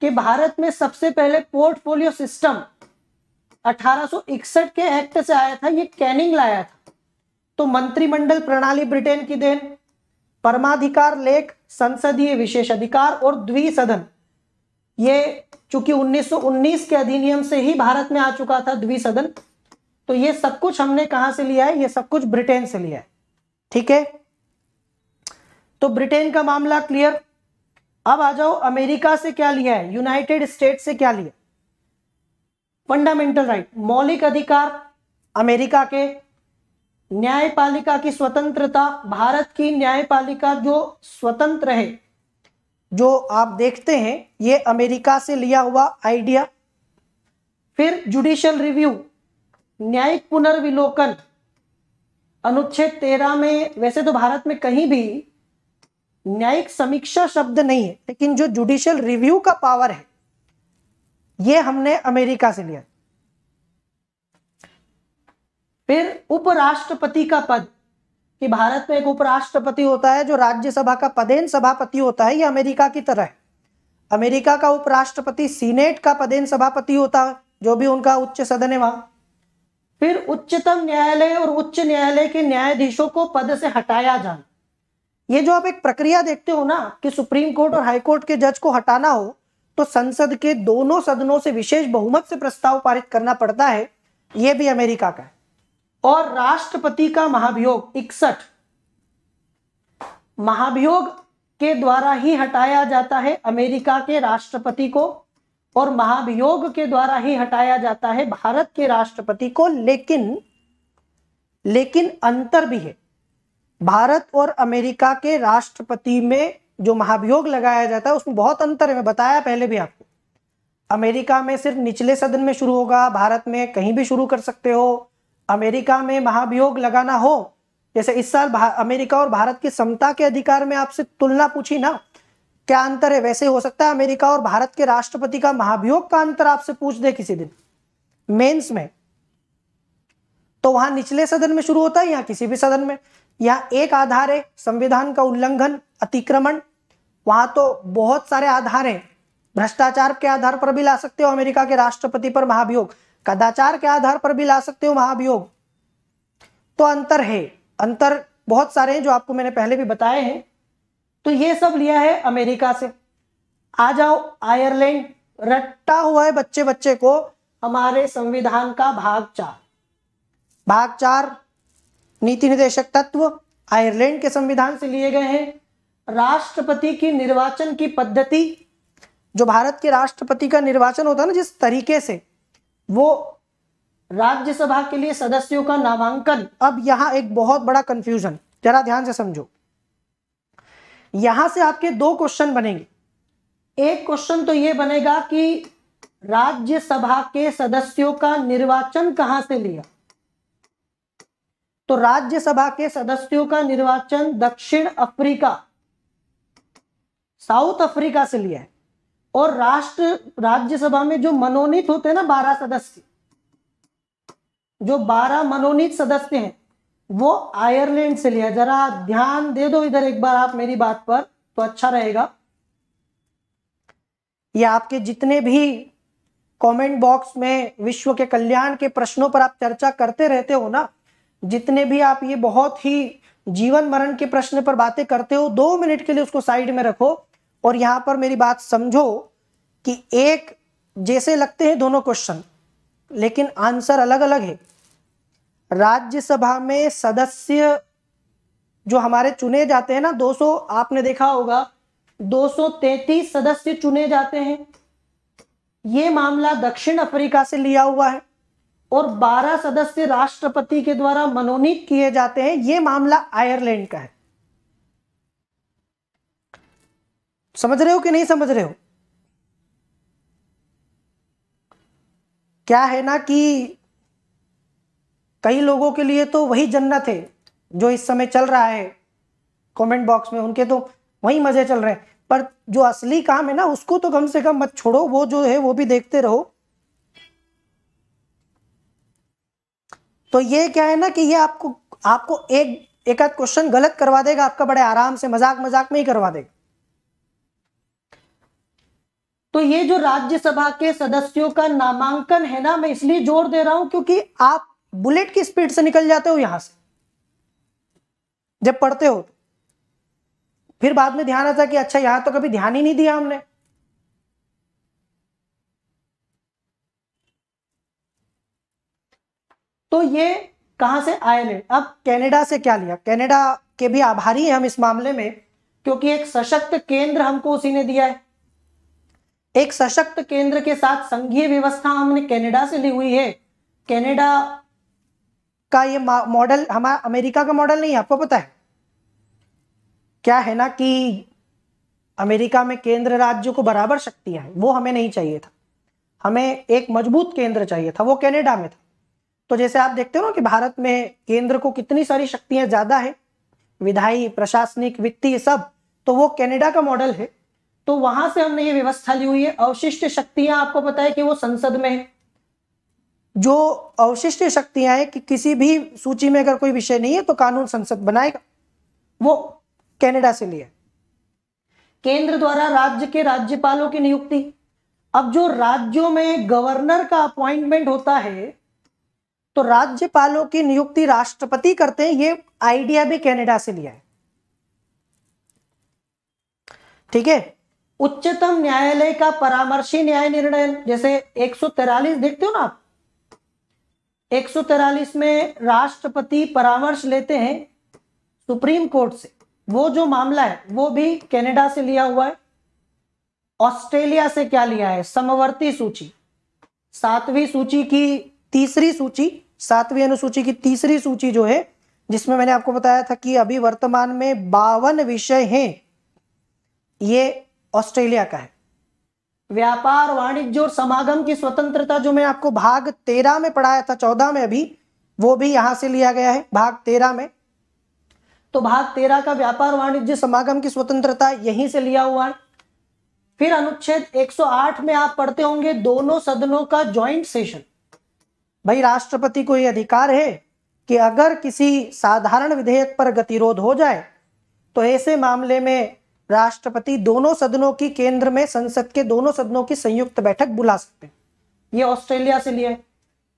कि भारत में सबसे पहले पोर्टफोलियो सिस्टम 1861 के एक्ट से आया था ये कैनिंग लाया था तो मंत्रिमंडल प्रणाली ब्रिटेन की देन परमाधिकार लेख संसदीय विशेष अधिकार और द्विसदन ये चूंकि 1919 के अधिनियम से ही भारत में आ चुका था द्विसदन तो ये सब कुछ हमने कहा से लिया है ये सब कुछ ब्रिटेन से लिया है ठीक है तो ब्रिटेन का मामला क्लियर अब आ जाओ अमेरिका से क्या लिया है यूनाइटेड स्टेट से क्या लिया फंडामेंटल राइट मौलिक अधिकार अमेरिका के न्यायपालिका की स्वतंत्रता भारत की न्यायपालिका जो स्वतंत्र है जो आप देखते हैं ये अमेरिका से लिया हुआ आइडिया फिर जुडिशियल रिव्यू न्यायिक पुनर्विलोकन अनुच्छेद तेरह में वैसे तो भारत में कहीं भी न्यायिक समीक्षा शब्द नहीं है लेकिन जो जुडिशियल रिव्यू का पावर है ये हमने अमेरिका से लिया फिर उपराष्ट्रपति का पद कि भारत में एक उपराष्ट्रपति होता है जो राज्यसभा का पदेन सभापति होता है ये अमेरिका की तरह है अमेरिका का उपराष्ट्रपति सीनेट का पदेन सभापति होता है जो भी उनका उच्च सदन है वहां फिर उच्चतम न्यायालय और उच्च न्यायालय के न्यायाधीशों को पद से हटाया जाए ये जो आप एक प्रक्रिया देखते हो ना कि सुप्रीम कोर्ट और हाई कोर्ट के जज को हटाना हो तो संसद के दोनों सदनों से विशेष बहुमत से प्रस्ताव पारित करना पड़ता है यह भी अमेरिका का है और राष्ट्रपति का महाभियोग इकसठ महाभियोग के द्वारा ही हटाया जाता है अमेरिका के राष्ट्रपति को और महाभियोग के द्वारा ही हटाया जाता है भारत के राष्ट्रपति को लेकिन लेकिन अंतर भी है भारत और अमेरिका के राष्ट्रपति में जो महाभियोग लगाया जाता है उसमें बहुत अंतर है मैं बताया पहले भी आपको अमेरिका में सिर्फ निचले सदन में शुरू होगा भारत में कहीं भी शुरू कर सकते हो अमेरिका में महाभियोग लगाना हो जैसे इस साल अमेरिका और भारत की समता के अधिकार में आपसे तुलना पूछी ना क्या अंतर है वैसे हो सकता है अमेरिका और भारत के राष्ट्रपति का महाभियोग का अंतर आपसे पूछ दे किसी दिन मेंस में तो वहां निचले सदन में शुरू होता है या किसी भी सदन में यह एक आधार है संविधान का उल्लंघन अतिक्रमण वहां तो बहुत सारे आधार हैं भ्रष्टाचार के आधार पर भी ला सकते हो अमेरिका के राष्ट्रपति पर महाभियोग कदाचार के आधार पर भी ला सकते हो महाभियोग तो अंतर है अंतर बहुत सारे हैं जो आपको मैंने पहले भी बताए हैं तो ये सब लिया है अमेरिका से आ जाओ आयरलैंड रट्टा हुआ है बच्चे बच्चे को हमारे संविधान का भाग चार भाग चार नीति निर्देशक तत्व आयरलैंड के संविधान से लिए गए हैं राष्ट्रपति की निर्वाचन की पद्धति जो भारत के राष्ट्रपति का निर्वाचन होता है ना जिस तरीके से वो राज्यसभा के लिए सदस्यों का नामांकन अब यहां एक बहुत बड़ा कंफ्यूजन जरा ध्यान से समझो यहां से आपके दो क्वेश्चन बनेंगे एक क्वेश्चन तो ये बनेगा कि राज्यसभा के सदस्यों का निर्वाचन कहां से लिया तो राज्यसभा के सदस्यों का निर्वाचन दक्षिण अफ्रीका साउथ अफ्रीका से लिया है और राष्ट्र राज्यसभा में जो मनोनीत होते हैं ना बारह सदस्य जो बारह मनोनीत सदस्य हैं वो आयरलैंड से लिया जरा ध्यान दे दो इधर एक बार आप मेरी बात पर तो अच्छा रहेगा ये आपके जितने भी कमेंट बॉक्स में विश्व के कल्याण के प्रश्नों पर आप चर्चा करते रहते हो ना जितने भी आप ये बहुत ही जीवन मरण के प्रश्न पर बातें करते हो दो मिनट के लिए उसको साइड में रखो और यहां पर मेरी बात समझो कि एक जैसे लगते हैं दोनों क्वेश्चन लेकिन आंसर अलग अलग है राज्यसभा में सदस्य जो हमारे चुने जाते हैं ना 200 आपने देखा होगा 233 सदस्य चुने जाते हैं ये मामला दक्षिण अफ्रीका से लिया हुआ है और 12 सदस्य राष्ट्रपति के द्वारा मनोनीत किए जाते हैं ये मामला आयरलैंड का है समझ रहे हो कि नहीं समझ रहे हो क्या है ना कि कई लोगों के लिए तो वही जन्नत है जो इस समय चल रहा है कमेंट बॉक्स में उनके तो वही मज़े चल रहे हैं पर जो असली काम है ना उसको तो कम से कम मत छोड़ो वो जो है वो भी देखते रहो तो ये क्या है ना कि ये आपको आपको एक एक आध क्वेश्चन गलत करवा देगा आपका बड़े आराम से मजाक मजाक में ही करवा देगा तो ये जो राज्यसभा के सदस्यों का नामांकन है ना मैं इसलिए जोर दे रहा हूं क्योंकि आप बुलेट की स्पीड से निकल जाते हो यहां से जब पढ़ते हो तो फिर बाद में ध्यान आता कि अच्छा यहां तो कभी ध्यान ही नहीं दिया हमने तो ये कहां से आयरलैंड अब कनाडा से क्या लिया कनाडा के भी आभारी हैं हम इस मामले में क्योंकि एक सशक्त केंद्र हमको उसी ने दिया है एक सशक्त केंद्र के साथ संघीय व्यवस्था हमने कनाडा से ली हुई है कनाडा का ये मॉडल हमारा अमेरिका का मॉडल नहीं है आपको पता है क्या है ना कि अमेरिका में केंद्र राज्यों को बराबर शक्तियां हैं वो हमें नहीं चाहिए था हमें एक मजबूत केंद्र चाहिए था वो कनाडा में था तो जैसे आप देखते हो ना कि भारत में केंद्र को कितनी सारी शक्तियां ज्यादा है विधायी प्रशासनिक वित्तीय सब तो वो कनाडा का मॉडल है तो वहां से हमने ये व्यवस्था ली हुई है अवशिष्ट शक्तियां आपको पता है कि वो संसद में है जो अवशिष्ट शक्तियां हैं कि किसी भी सूची में अगर कोई विषय नहीं है तो कानून संसद बनाएगा वो कैनेडा से लिया केंद्र द्वारा राज्य के राज्यपालों की नियुक्ति अब जो राज्यों में गवर्नर का अपॉइंटमेंट होता है तो राज्यपालों की नियुक्ति राष्ट्रपति करते हैं ये आइडिया भी कनाडा से लिया है ठीक है उच्चतम न्यायालय का परामर्शी न्याय निर्णय जैसे एक देखते हो ना आप एक में राष्ट्रपति परामर्श लेते हैं सुप्रीम कोर्ट से वो जो मामला है वो भी कनाडा से लिया हुआ है ऑस्ट्रेलिया से क्या लिया है समवर्ती सूची सातवीं सूची की तीसरी सूची सातवीं अनुसूची की तीसरी सूची जो है जिसमें मैंने आपको बताया था कि अभी वर्तमान में बावन विषय हैं ये ऑस्ट्रेलिया का है व्यापार वाणिज्य और समागम की स्वतंत्रता जो मैं आपको भाग तेरह में पढ़ाया था चौदह में अभी वो भी यहां से लिया गया है भाग तेरह में तो भाग तेरह का व्यापार वाणिज्य समागम की स्वतंत्रता यहीं से लिया हुआ है फिर अनुच्छेद 108 में आप पढ़ते होंगे दोनों सदनों का ज्वाइंट सेशन भाई राष्ट्रपति को यह अधिकार है कि अगर किसी साधारण विधेयक पर गतिरोध हो जाए तो ऐसे मामले में राष्ट्रपति दोनों सदनों की केंद्र में संसद के दोनों सदनों की संयुक्त बैठक बुला सकते हैं ये ऑस्ट्रेलिया से लिया है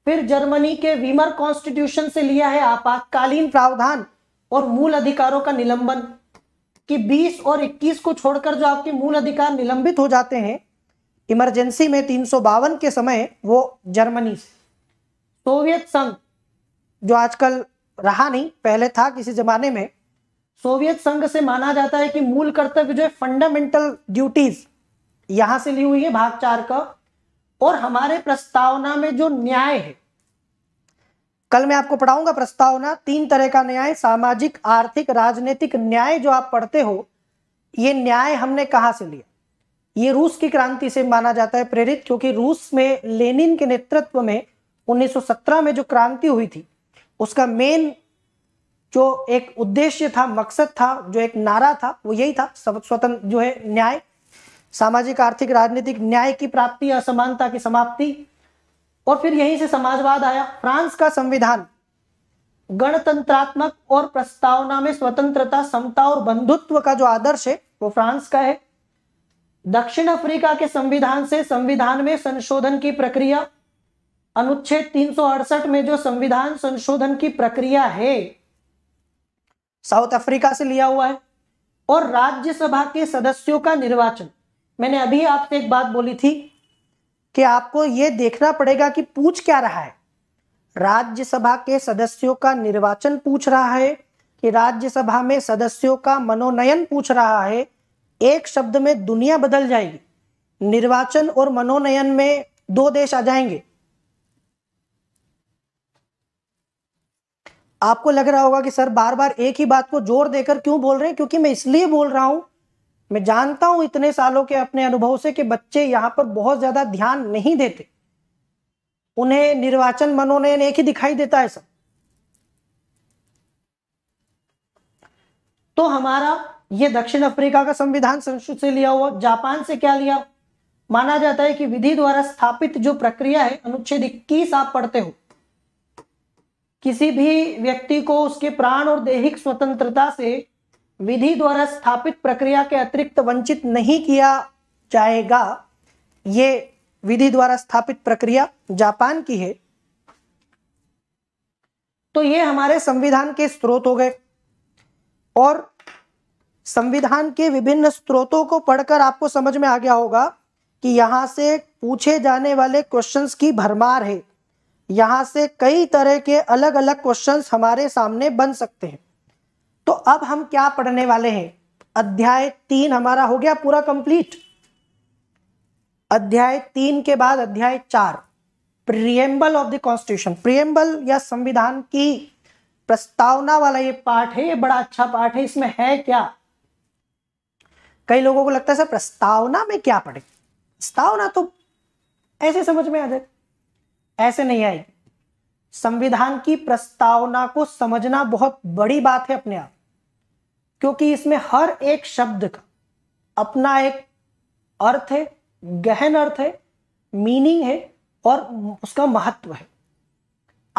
फिर जर्मनी के विमर कॉन्स्टिट्यूशन से लिया है आपातकालीन प्रावधान और मूल अधिकारों का निलंबन कि 20 और 21 को छोड़कर जो आपके मूल अधिकार निलंबित हो जाते हैं इमरजेंसी में तीन के समय वो जर्मनी से सोवियत संघ जो आजकल रहा नहीं पहले था किसी जमाने में सोवियत संघ से माना जाता है कि मूल कर्तव्य जो है फंडामेंटल ड्यूटीज यहां से ली हुई है भाग चार का और हमारे प्रस्तावना में जो न्याय है कल मैं आपको पढ़ाऊंगा प्रस्तावना तीन तरह का न्याय सामाजिक आर्थिक राजनीतिक न्याय जो आप पढ़ते हो ये न्याय हमने कहा से लिया ये रूस की क्रांति से माना जाता है प्रेरित क्योंकि रूस में लेनिन के नेतृत्व में 1917 में जो क्रांति हुई थी उसका मेन जो एक उद्देश्य था मकसद था जो एक नारा था वो यही था स्वतंत्र जो है न्याय सामाजिक आर्थिक राजनीतिक न्याय की प्राप्ति असमानता की समाप्ति और फिर यहीं से समाजवाद आया फ्रांस का संविधान गणतंत्रात्मक और प्रस्तावना में स्वतंत्रता समता और बंधुत्व का जो आदर्श है वो फ्रांस का है दक्षिण अफ्रीका के संविधान से संविधान में संशोधन की प्रक्रिया अनुच्छेद तीन में जो संविधान संशोधन की प्रक्रिया है साउथ अफ्रीका से लिया हुआ है और राज्यसभा के सदस्यों का निर्वाचन मैंने अभी आपसे एक बात बोली थी कि आपको यह देखना पड़ेगा कि पूछ क्या रहा है राज्यसभा के सदस्यों का निर्वाचन पूछ रहा है कि राज्यसभा में सदस्यों का मनोनयन पूछ रहा है एक शब्द में दुनिया बदल जाएगी निर्वाचन और मनोनयन में दो देश आ जाएंगे आपको लग रहा होगा कि सर बार बार एक ही बात को जोर देकर क्यों बोल रहे हैं क्योंकि मैं इसलिए बोल रहा हूं मैं जानता हूं इतने सालों के अपने अनुभव से कि बच्चे यहां पर बहुत ज्यादा ध्यान नहीं देते उन्हें निर्वाचन मनोनयन एक ही दिखाई देता है सर तो हमारा ये दक्षिण अफ्रीका का संविधान संसद से लिया हुआ जापान से क्या लिया माना जाता है कि विधि द्वारा स्थापित जो प्रक्रिया है अनुच्छेद इक्कीस आप पढ़ते हो किसी भी व्यक्ति को उसके प्राण और दैहिक स्वतंत्रता से विधि द्वारा स्थापित प्रक्रिया के अतिरिक्त वंचित नहीं किया जाएगा ये विधि द्वारा स्थापित प्रक्रिया जापान की है तो ये हमारे संविधान के स्रोत हो गए और संविधान के विभिन्न स्रोतों को पढ़कर आपको समझ में आ गया होगा कि यहां से पूछे जाने वाले क्वेश्चंस की भरमार है यहां से कई तरह के अलग अलग क्वेश्चंस हमारे सामने बन सकते हैं तो अब हम क्या पढ़ने वाले हैं अध्याय तीन हमारा हो गया पूरा कंप्लीट अध्याय तीन के बाद अध्याय चार preamble of the constitution preamble या संविधान की प्रस्तावना वाला ये पाठ है ये बड़ा अच्छा पाठ है इसमें है क्या कई लोगों को लगता है सर प्रस्तावना में क्या पढ़े प्रस्तावना तो ऐसे समझ में आ जाए ऐसे नहीं आएगी संविधान की प्रस्तावना को समझना बहुत बड़ी बात है अपने आप क्योंकि इसमें हर एक शब्द का अपना एक अर्थ है गहन अर्थ है मीनिंग है और उसका महत्व है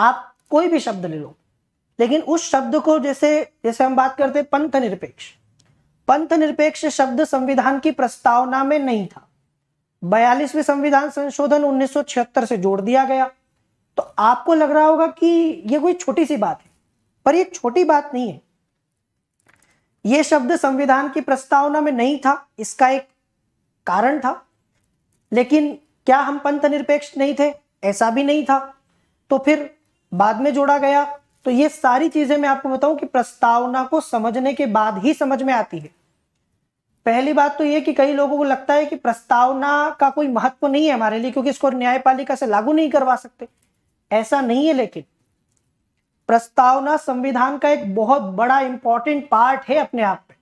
आप कोई भी शब्द ले लो लेकिन उस शब्द को जैसे जैसे हम बात करते हैं पंथ निरपेक्ष पंथ निरपेक्ष शब्द संविधान की प्रस्तावना में नहीं था बयालीसवें संविधान संशोधन 1976 से जोड़ दिया गया तो आपको लग रहा होगा कि यह कोई छोटी सी बात है पर यह छोटी बात नहीं है यह शब्द संविधान की प्रस्तावना में नहीं था इसका एक कारण था लेकिन क्या हम पंथ निरपेक्ष नहीं थे ऐसा भी नहीं था तो फिर बाद में जोड़ा गया तो ये सारी चीजें मैं आपको बताऊं कि प्रस्तावना को समझने के बाद ही समझ में आती है पहली बात तो ये कि कई लोगों को लगता है कि प्रस्तावना का कोई महत्व नहीं है हमारे लिए क्योंकि इसको न्यायपालिका से लागू नहीं करवा सकते ऐसा नहीं है लेकिन प्रस्तावना संविधान का एक बहुत बड़ा इंपॉर्टेंट पार्ट है अपने आप में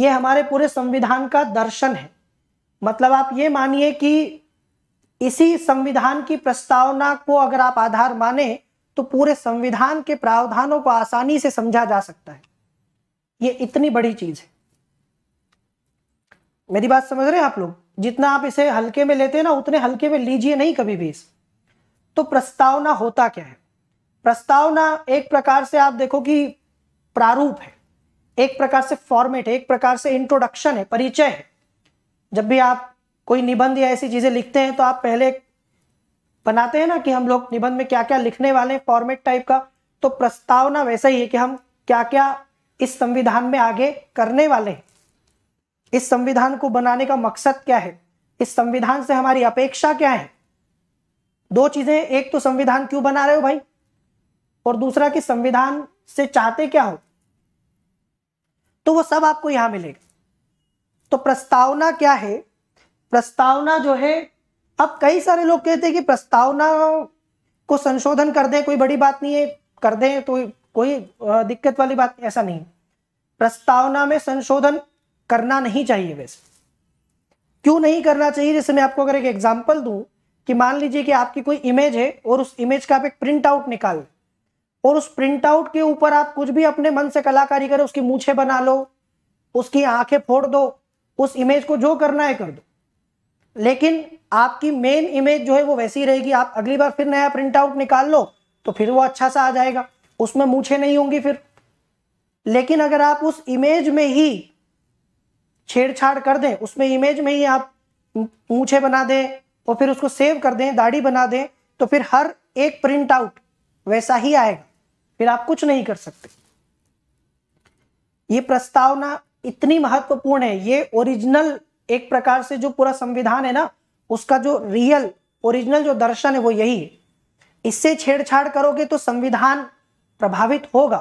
ये हमारे पूरे संविधान का दर्शन है मतलब आप ये मानिए कि इसी संविधान की प्रस्तावना को अगर आप आधार माने तो पूरे संविधान के प्रावधानों को आसानी से समझा जा सकता है ये इतनी बड़ी चीज है मेरी बात समझ रहे हैं आप लोग जितना आप इसे हल्के में लेते हैं ना उतने हल्के में लीजिए नहीं कभी भी इस तो प्रस्तावना होता क्या है प्रस्तावना एक प्रकार से आप देखो कि प्रारूप है एक प्रकार से फॉर्मेट है एक प्रकार से इंट्रोडक्शन है परिचय है जब भी आप कोई निबंध या ऐसी चीजें लिखते हैं तो आप पहले बनाते हैं ना कि हम लोग निबंध में क्या क्या लिखने वाले हैं फॉर्मेट टाइप का तो प्रस्तावना वैसा ही है कि हम क्या क्या इस संविधान में आगे करने वाले हैं इस संविधान को बनाने का मकसद क्या है इस संविधान से हमारी अपेक्षा क्या है दो चीजें एक तो संविधान क्यों बना रहे हो भाई और दूसरा कि संविधान से चाहते क्या हो तो वो सब आपको यहां मिलेगा तो प्रस्तावना क्या है प्रस्तावना जो है अब कई सारे लोग कहते हैं कि प्रस्तावना को संशोधन कर दें कोई बड़ी बात नहीं है कर दें तो कोई दिक्कत वाली बात ऐसा नहीं प्रस्तावना में संशोधन करना नहीं चाहिए वैसे क्यों नहीं करना चाहिए जैसे मैं आपको अगर एक एग्जाम्पल दूं कि मान लीजिए कि आपकी कोई इमेज है और उस इमेज का आप एक प्रिंट आउट निकाल और उस प्रिंट आउट के ऊपर आप कुछ भी अपने मन से कलाकारी करें उसकी मूछे बना लो उसकी आंखें फोड़ दो उस इमेज को जो करना है कर दो लेकिन आपकी मेन इमेज जो है वो वैसी रहेगी आप अगली बार फिर नया प्रिंट आउट निकाल लो तो फिर वो अच्छा सा आ जाएगा उसमें मूछे नहीं होंगी फिर लेकिन अगर आप उस इमेज में ही छेड़छाड़ कर दें उसमें इमेज में ही आप पूछे बना दें और फिर उसको सेव कर दें दाढ़ी बना दें तो फिर हर एक प्रिंट आउट वैसा ही आएगा फिर आप कुछ नहीं कर सकते ये प्रस्तावना इतनी महत्वपूर्ण है ये ओरिजिनल एक प्रकार से जो पूरा संविधान है ना उसका जो रियल ओरिजिनल जो दर्शन है वो यही है इससे छेड़छाड़ करोगे तो संविधान प्रभावित होगा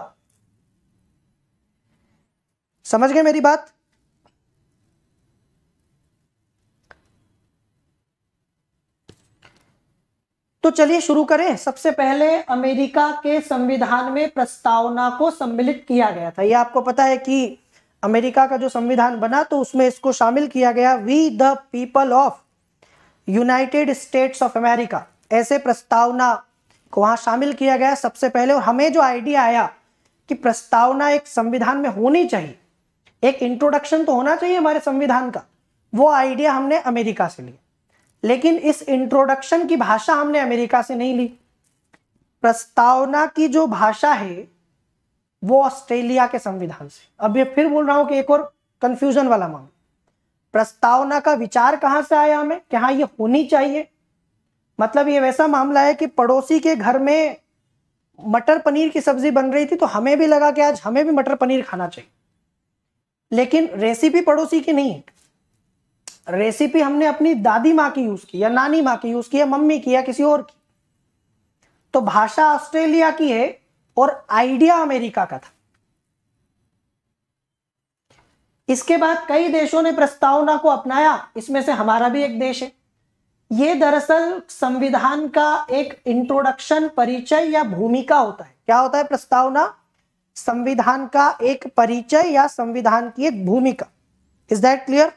समझ गए मेरी बात तो चलिए शुरू करें सबसे पहले अमेरिका के संविधान में प्रस्तावना को सम्मिलित किया गया था ये आपको पता है कि अमेरिका का जो संविधान बना तो उसमें इसको शामिल किया गया we the people of United States of America ऐसे प्रस्तावना को वहां शामिल किया गया सबसे पहले और हमें जो आइडिया आया कि प्रस्तावना एक संविधान में होनी चाहिए एक इंट्रोडक्शन तो होना चाहिए हमारे संविधान का वो आइडिया हमने अमेरिका से लिया लेकिन इस इंट्रोडक्शन की भाषा हमने अमेरिका से नहीं ली प्रस्तावना की जो भाषा है वो ऑस्ट्रेलिया के संविधान से अब ये फिर बोल रहा हूं कि एक और कंफ्यूजन वाला मामला प्रस्तावना का विचार कहां से आया हमें कि हाँ ये होनी चाहिए मतलब ये वैसा मामला है कि पड़ोसी के घर में मटर पनीर की सब्जी बन रही थी तो हमें भी लगा कि आज हमें भी मटर पनीर खाना चाहिए लेकिन रेसिपी पड़ोसी की नहीं है रेसिपी हमने अपनी दादी माँ की यूज की या नानी माँ की यूज की या मम्मी की या किसी और की तो भाषा ऑस्ट्रेलिया की है और आइडिया अमेरिका का था इसके बाद कई देशों ने प्रस्तावना को अपनाया इसमें से हमारा भी एक देश है ये दरअसल संविधान का एक इंट्रोडक्शन परिचय या भूमिका होता है क्या होता है प्रस्तावना संविधान का एक परिचय या संविधान की एक भूमिका इज दैट क्लियर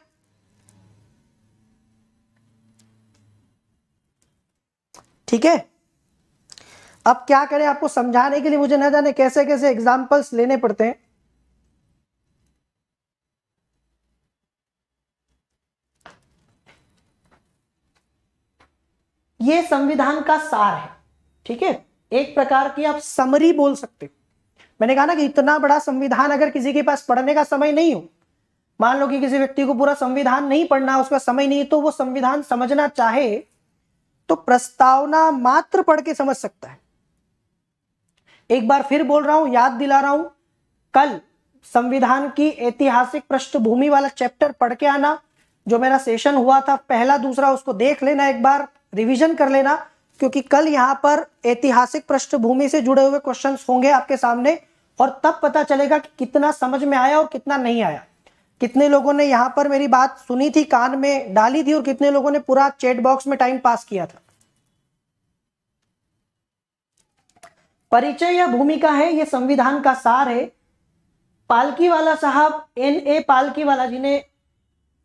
ठीक है अब क्या करें आपको समझाने के लिए मुझे न जाने कैसे कैसे एग्जाम्पल्स लेने पड़ते हैं ये संविधान का सार है ठीक है एक प्रकार की आप समरी बोल सकते हो मैंने कहा ना कि इतना बड़ा संविधान अगर किसी के पास पढ़ने का समय नहीं हो मान लो कि किसी व्यक्ति को पूरा संविधान नहीं पढ़ना उसका समय नहीं तो वो संविधान समझना चाहे तो प्रस्तावना मात्र पढ़ के समझ सकता है एक बार फिर बोल रहा हूं याद दिला रहा हूं कल संविधान की ऐतिहासिक पृष्ठभूमि वाला चैप्टर पढ़ के आना जो मेरा सेशन हुआ था पहला दूसरा उसको देख लेना एक बार रिवीजन कर लेना क्योंकि कल यहां पर ऐतिहासिक पृष्ठभूमि से जुड़े हुए क्वेश्चंस होंगे आपके सामने और तब पता चलेगा कि कितना समझ में आया और कितना नहीं आया कितने लोगों ने यहाँ पर मेरी बात सुनी थी कान में डाली थी और कितने लोगों ने पूरा चैट बॉक्स में टाइम पास किया था परिचय या भूमिका है ये संविधान का सार है पालकी वाला साहब एन ए पालकी वाला जिन्हें